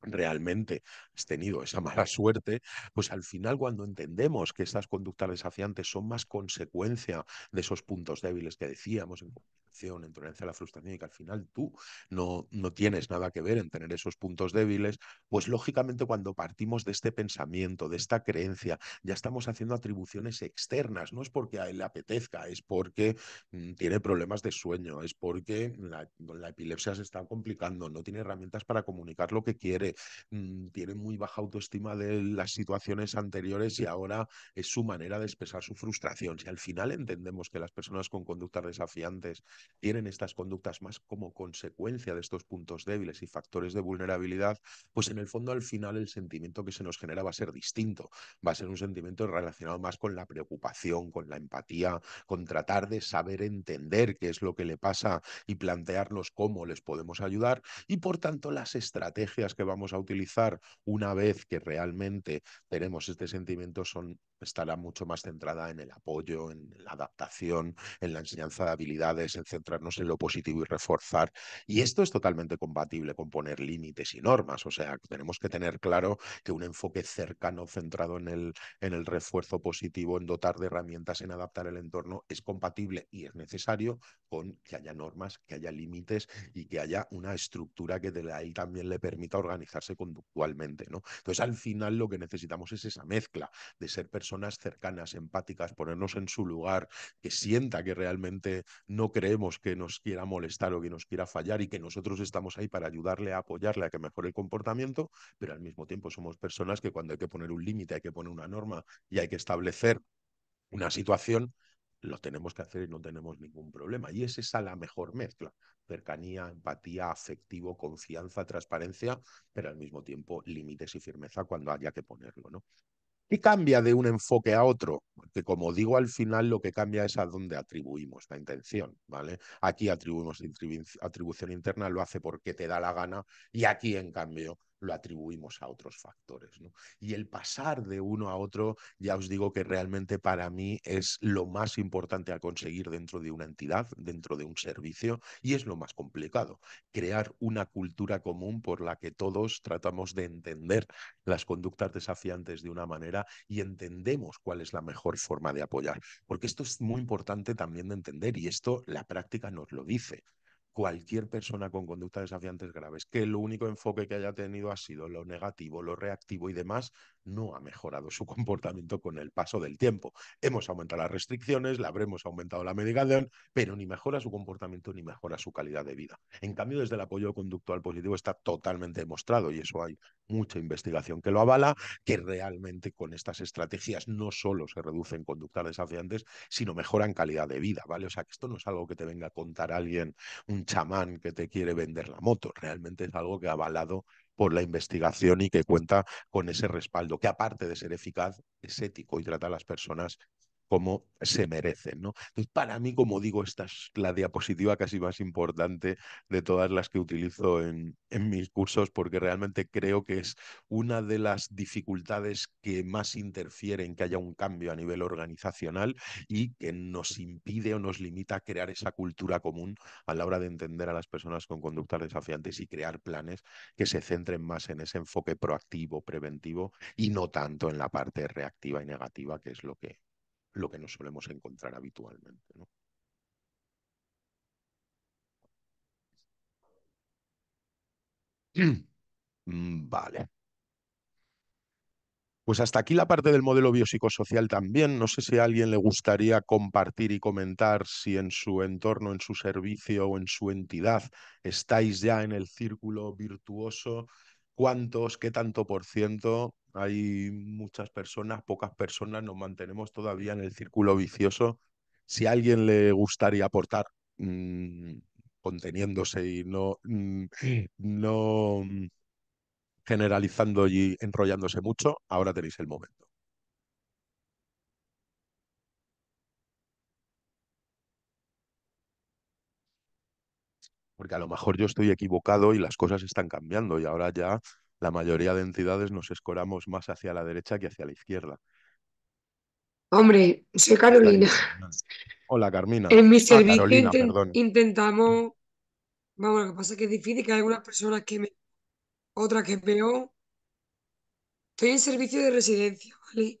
realmente has tenido esa mala suerte, pues al final cuando entendemos que estas conductas desafiantes son más consecuencia de esos puntos débiles que decíamos en en tolerancia a la frustración y que al final tú no, no tienes nada que ver en tener esos puntos débiles, pues lógicamente cuando partimos de este pensamiento, de esta creencia, ya estamos haciendo atribuciones externas, no es porque a él le apetezca, es porque mm, tiene problemas de sueño, es porque la epilepsia se está complicando, no tiene herramientas para comunicar lo que quiere, mm, tiene muy baja autoestima de las situaciones anteriores y ahora es su manera de expresar su frustración. Si al final entendemos que las personas con conductas desafiantes tienen estas conductas más como consecuencia de estos puntos débiles y factores de vulnerabilidad, pues en el fondo al final el sentimiento que se nos genera va a ser distinto, va a ser un sentimiento relacionado más con la preocupación, con la empatía, con tratar de saber entender qué es lo que le pasa y plantearnos cómo les podemos ayudar y por tanto las estrategias que vamos a utilizar una vez que realmente tenemos este sentimiento son estará mucho más centrada en el apoyo, en la adaptación, en la enseñanza de habilidades, etc centrarnos en lo positivo y reforzar. Y esto es totalmente compatible con poner límites y normas. O sea, tenemos que tener claro que un enfoque cercano, centrado en el, en el refuerzo positivo, en dotar de herramientas, en adaptar el entorno, es compatible y es necesario con que haya normas, que haya límites y que haya una estructura que de ahí también le permita organizarse conductualmente. ¿no? Entonces, al final lo que necesitamos es esa mezcla de ser personas cercanas, empáticas, ponernos en su lugar, que sienta que realmente no creemos que nos quiera molestar o que nos quiera fallar y que nosotros estamos ahí para ayudarle, a apoyarle a que mejore el comportamiento, pero al mismo tiempo somos personas que cuando hay que poner un límite, hay que poner una norma y hay que establecer una situación, lo tenemos que hacer y no tenemos ningún problema. Y es esa la mejor mezcla. Cercanía, empatía, afectivo, confianza, transparencia, pero al mismo tiempo límites y firmeza cuando haya que ponerlo, ¿no? ¿Qué cambia de un enfoque a otro? Porque como digo, al final lo que cambia es a dónde atribuimos la intención, ¿vale? Aquí atribuimos atribución interna, lo hace porque te da la gana, y aquí, en cambio, lo atribuimos a otros factores. Y el pasar de uno a otro, ya os digo que realmente para mí es lo más importante a conseguir dentro de una entidad, dentro de un servicio, y es lo más complicado. Crear una cultura común por la que todos tratamos de entender las conductas desafiantes de una manera y entendemos cuál es la mejor forma de apoyar. Porque esto es muy importante también de entender y esto la práctica nos lo dice cualquier persona con conductas desafiantes graves, que el único enfoque que haya tenido ha sido lo negativo, lo reactivo y demás, no ha mejorado su comportamiento con el paso del tiempo. Hemos aumentado las restricciones, le habremos aumentado la medicación, pero ni mejora su comportamiento ni mejora su calidad de vida. En cambio, desde el apoyo conductual positivo está totalmente demostrado, y eso hay mucha investigación que lo avala, que realmente con estas estrategias no solo se reducen conductas desafiantes, sino mejoran calidad de vida, ¿vale? O sea, que esto no es algo que te venga a contar alguien un chamán que te quiere vender la moto, realmente es algo que ha avalado por la investigación y que cuenta con ese respaldo, que aparte de ser eficaz, es ético y trata a las personas como se merecen. ¿no? para mí, como digo, esta es la diapositiva casi más importante de todas las que utilizo en, en mis cursos, porque realmente creo que es una de las dificultades que más interfieren que haya un cambio a nivel organizacional y que nos impide o nos limita a crear esa cultura común a la hora de entender a las personas con conductas desafiantes y crear planes que se centren más en ese enfoque proactivo, preventivo y no tanto en la parte reactiva y negativa, que es lo que lo que nos solemos encontrar habitualmente. ¿no? Mm, vale. Pues hasta aquí la parte del modelo biopsicosocial también. No sé si a alguien le gustaría compartir y comentar si en su entorno, en su servicio o en su entidad estáis ya en el círculo virtuoso, cuántos, qué tanto por ciento hay muchas personas, pocas personas, nos mantenemos todavía en el círculo vicioso. Si a alguien le gustaría aportar, mm, conteniéndose y no, mm, no mm, generalizando y enrollándose mucho, ahora tenéis el momento. porque a lo mejor yo estoy equivocado y las cosas están cambiando y ahora ya la mayoría de entidades nos escoramos más hacia la derecha que hacia la izquierda. Hombre, soy Carolina. Hola, Carmina. En mi ah, servicio intentamos. Vamos, lo que pasa es que es difícil, que hay algunas personas que me. otras que veo... Estoy en servicio de residencia, ¿vale?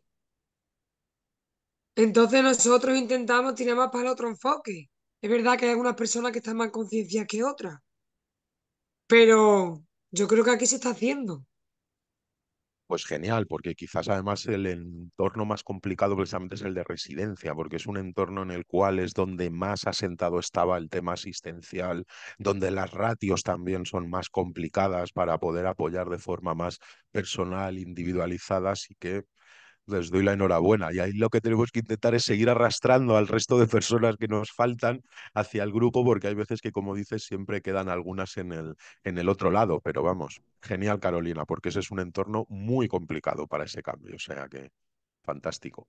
Entonces nosotros intentamos tirar más para el otro enfoque. Es verdad que hay algunas personas que están más concienciadas que otras. Pero yo creo que aquí se está haciendo. Pues genial, porque quizás además el entorno más complicado precisamente es el de residencia, porque es un entorno en el cual es donde más asentado estaba el tema asistencial, donde las ratios también son más complicadas para poder apoyar de forma más personal, individualizada, así que les doy la enhorabuena. Y ahí lo que tenemos que intentar es seguir arrastrando al resto de personas que nos faltan hacia el grupo, porque hay veces que, como dices, siempre quedan algunas en el, en el otro lado. Pero vamos, genial, Carolina, porque ese es un entorno muy complicado para ese cambio. O sea que, fantástico.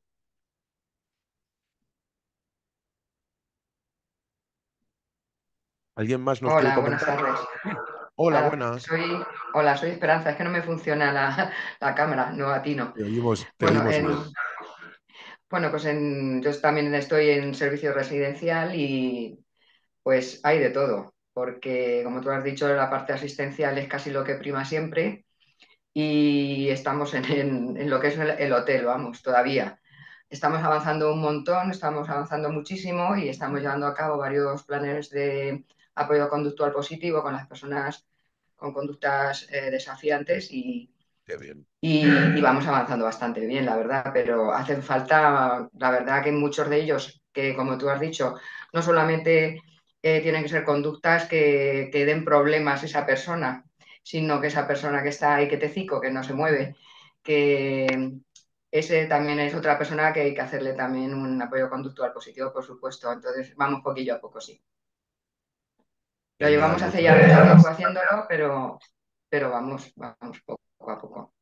¿Alguien más nos quiere comentar? Hola, buenas. Soy, hola, soy Esperanza. Es que no me funciona la, cámara, no a ti no. Te oímos, bueno, pues yo también estoy en servicio residencial y pues hay de todo, porque como tú has dicho, la parte asistencial es casi lo que prima siempre y estamos en, lo que es el hotel, vamos, todavía. Estamos avanzando un montón, estamos avanzando muchísimo y estamos llevando a cabo varios planes de apoyo conductual positivo con las personas con conductas eh, desafiantes y, y, vamos avanzando bastante bien, la verdad, pero hacen falta, la verdad que muchos de ellos, que como tú has dicho, no solamente eh, tienen que ser conductas que, que, den problemas a esa persona, sino que esa persona que está ahí, que te cico, que no se mueve, que ese también es otra persona que hay que hacerle también un apoyo conductual positivo, por supuesto. Entonces, vamos poquillo a poco, sí. Lo llevamos hace ya un poco haciéndolo, pero, pero vamos, vamos poco a poco.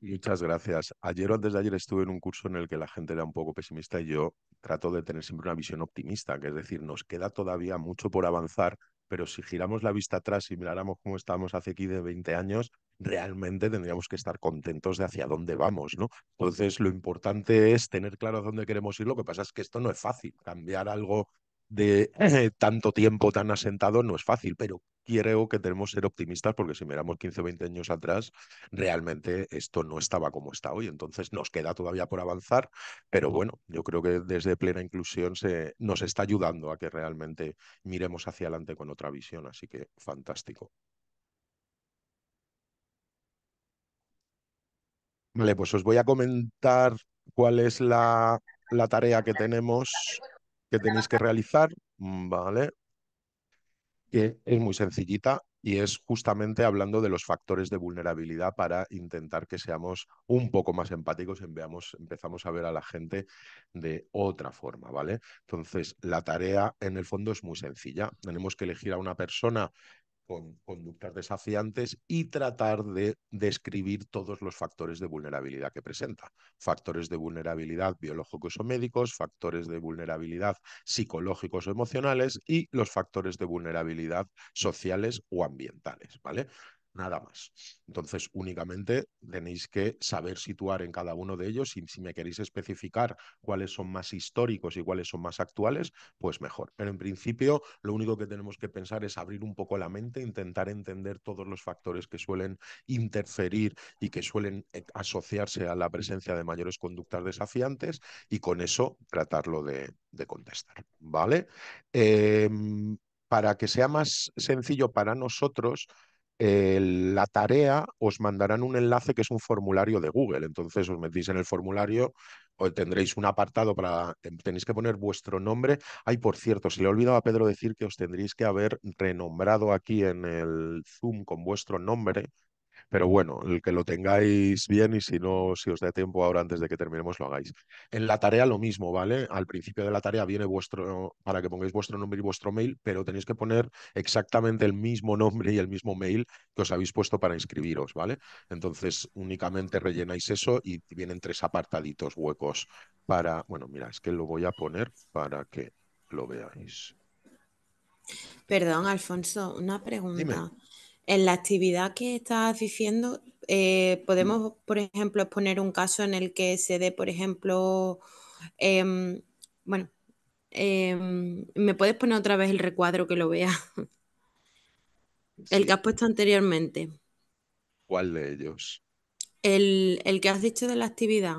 Muchas gracias. Ayer o antes de ayer estuve en un curso en el que la gente era un poco pesimista y yo trato de tener siempre una visión optimista, que es decir, nos queda todavía mucho por avanzar, pero si giramos la vista atrás y miráramos cómo estábamos hace aquí de 20 años, realmente tendríamos que estar contentos de hacia dónde vamos, ¿no? Entonces, lo importante es tener claro dónde queremos ir. Lo que pasa es que esto no es fácil. Cambiar algo de eh, tanto tiempo tan asentado no es fácil, pero creo que tenemos que ser optimistas porque si miramos 15 o 20 años atrás, realmente esto no estaba como está hoy. Entonces nos queda todavía por avanzar, pero bueno, yo creo que desde plena inclusión se, nos está ayudando a que realmente miremos hacia adelante con otra visión, así que fantástico. Vale, pues os voy a comentar cuál es la, la tarea que tenemos que tenéis que realizar, mm, ¿vale? Que es muy sencillita y es justamente hablando de los factores de vulnerabilidad para intentar que seamos un poco más empáticos y empezamos a ver a la gente de otra forma, ¿vale? Entonces, la tarea en el fondo es muy sencilla. Tenemos que elegir a una persona con conductas desafiantes y tratar de describir todos los factores de vulnerabilidad que presenta. Factores de vulnerabilidad biológicos o médicos, factores de vulnerabilidad psicológicos o emocionales y los factores de vulnerabilidad sociales o ambientales, ¿vale? nada más. Entonces, únicamente tenéis que saber situar en cada uno de ellos y si me queréis especificar cuáles son más históricos y cuáles son más actuales, pues mejor. Pero en principio, lo único que tenemos que pensar es abrir un poco la mente, intentar entender todos los factores que suelen interferir y que suelen eh, asociarse a la presencia de mayores conductas desafiantes y con eso tratarlo de, contestar. ¿Vale? Em, para que sea más sencillo para nosotros, la tarea os mandarán un enlace que es un formulario de Google. Entonces os metéis en el formulario, o tendréis un apartado para, em, tenéis que poner vuestro nombre. Ay, por cierto, se le ha olvidado a Pedro decir que os tendréis que haber renombrado aquí en el Zoom con vuestro nombre pero bueno, el que lo tengáis bien y si no, si os da tiempo ahora antes de que terminemos, lo hagáis. En la tarea lo mismo, ¿vale? Al principio de la tarea viene vuestro, para que pongáis vuestro nombre y vuestro mail, pero tenéis que poner exactamente el mismo nombre y el mismo mail que os habéis puesto para inscribiros, ¿vale? Entonces únicamente rellenáis eso y vienen tres apartaditos huecos para, bueno, mira, es que lo voy a poner para que lo veáis. Perdón, Alfonso, una pregunta. En la actividad que estás diciendo, eh, mm. podemos, por ejemplo, poner un caso en el que se dé, por ejemplo, em, bueno, em, ¿me puedes poner otra vez el recuadro que lo vea? El que has puesto anteriormente. ¿Cuál de ellos? El, que has dicho de la actividad.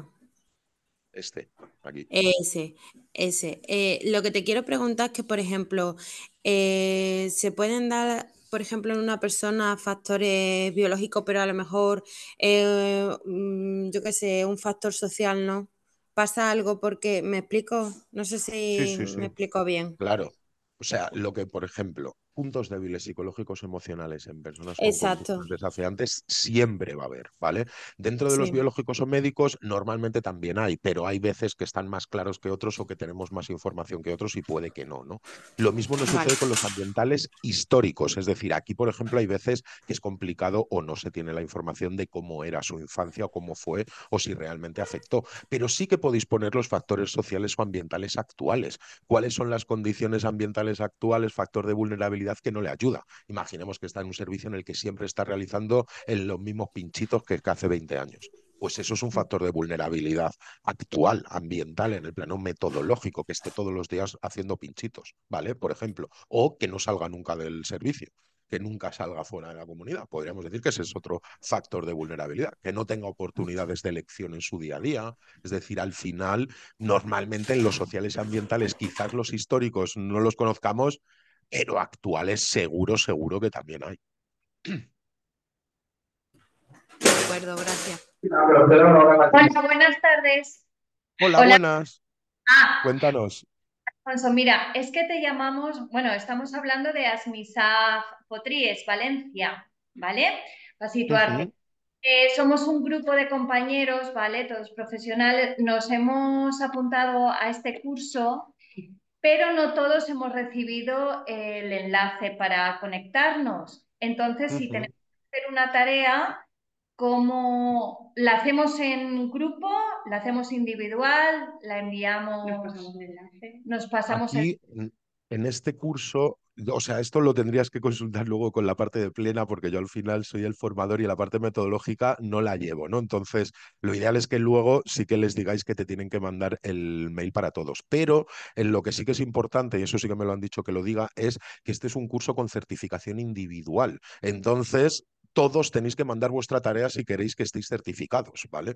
Este, aquí. Ese, ese. Eh, lo que te quiero preguntar es que, por ejemplo, eh, se pueden dar por ejemplo, en una persona factores biológicos, pero a lo mejor, eh, mm, yo qué sé, un factor social, ¿no? Pasa algo porque, ¿me explico? No sé si me explico bien. Claro. O sea, lo que, por ejemplo, puntos débiles psicológicos emocionales en personas con desafiantes siempre va a haber, ¿vale? Dentro de los biológicos o médicos normalmente también hay, pero hay veces que están más claros que otros o que tenemos más información que otros y puede que no, ¿no? Lo mismo nos sucede con los ambientales históricos, es decir, aquí por ejemplo hay veces que es complicado o no se tiene la información de cómo era su infancia o cómo fue o si realmente afectó, pero sí que podéis poner los factores sociales o ambientales actuales, cuáles son las condiciones ambientales actuales, factor de vulnerabilidad que no le ayuda. Imaginemos que está en un servicio en el que siempre está realizando en los mismos pinchitos que hace 20 años pues eso es un factor de vulnerabilidad actual, ambiental, en el plano metodológico, que esté todos los días haciendo pinchitos, ¿vale? Por ejemplo, o que no salga nunca del servicio, que nunca salga fuera de la comunidad. Podríamos decir que ese es otro factor de vulnerabilidad, que no tenga oportunidades de elección en su día a día. Es decir, al final, normalmente en los sociales ambientales, quizás los históricos no los conozcamos, pero actuales seguro, seguro que también hay. De acuerdo, gracias. Hola, buenas tardes. Hola, buenas. Ah. Cuéntanos. Alfonso, mira, es que te llamamos, bueno, estamos hablando de Asmisaf Potríes, Valencia, ¿vale? Para situarte. Eh, somos un grupo de compañeros, ¿vale? Todos profesionales. Nos hemos apuntado a este curso pero no todos hemos recibido el enlace para conectarnos. Entonces, si tenemos que hacer una tarea, como la hacemos en grupo, la hacemos individual, la enviamos, nos pasamos, el enlace? En este curso o sea, esto lo tendrías que consultar luego con la parte de plena, porque yo al final soy el formador y la parte metodológica no la llevo, ¿no? Entonces, lo ideal es que luego sí que les digáis que te tienen que mandar el mail para todos. Pero en lo que sí que es importante, y eso sí que me lo han dicho que lo diga, es que este es un curso con certificación individual. Entonces, todos tenéis que mandar vuestra tarea si queréis que estéis certificados, ¿vale?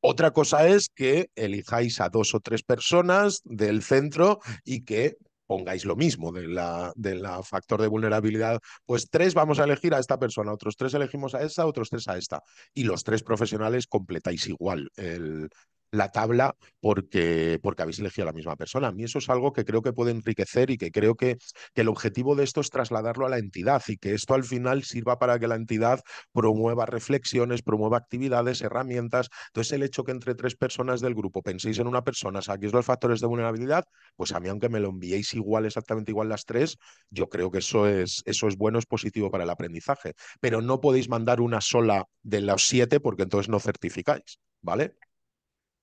Otra cosa es que elijáis a dos o tres personas del centro y que pongáis lo mismo de la, de la factor de vulnerabilidad, pues tres vamos a elegir a esta persona, otros tres elegimos a esta, otros tres a esta. Y los tres profesionales completáis igual el, la tabla porque, porque habéis elegido a la misma persona. A mí eso es algo que creo que puede enriquecer y que creo que, que el objetivo de esto es trasladarlo a la entidad y que esto al final sirva para que la entidad promueva reflexiones, promueva actividades, herramientas. Entonces el hecho que entre tres personas del grupo penséis en una persona, saquéis los factores de vulnerabilidad, pues a mí aunque me lo enviéis igual, exactamente igual las tres, yo creo que eso es, eso es bueno, es positivo para el aprendizaje. Pero no podéis mandar una sola de las siete porque entonces no certificáis. ¿Vale?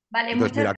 Vale, muchas...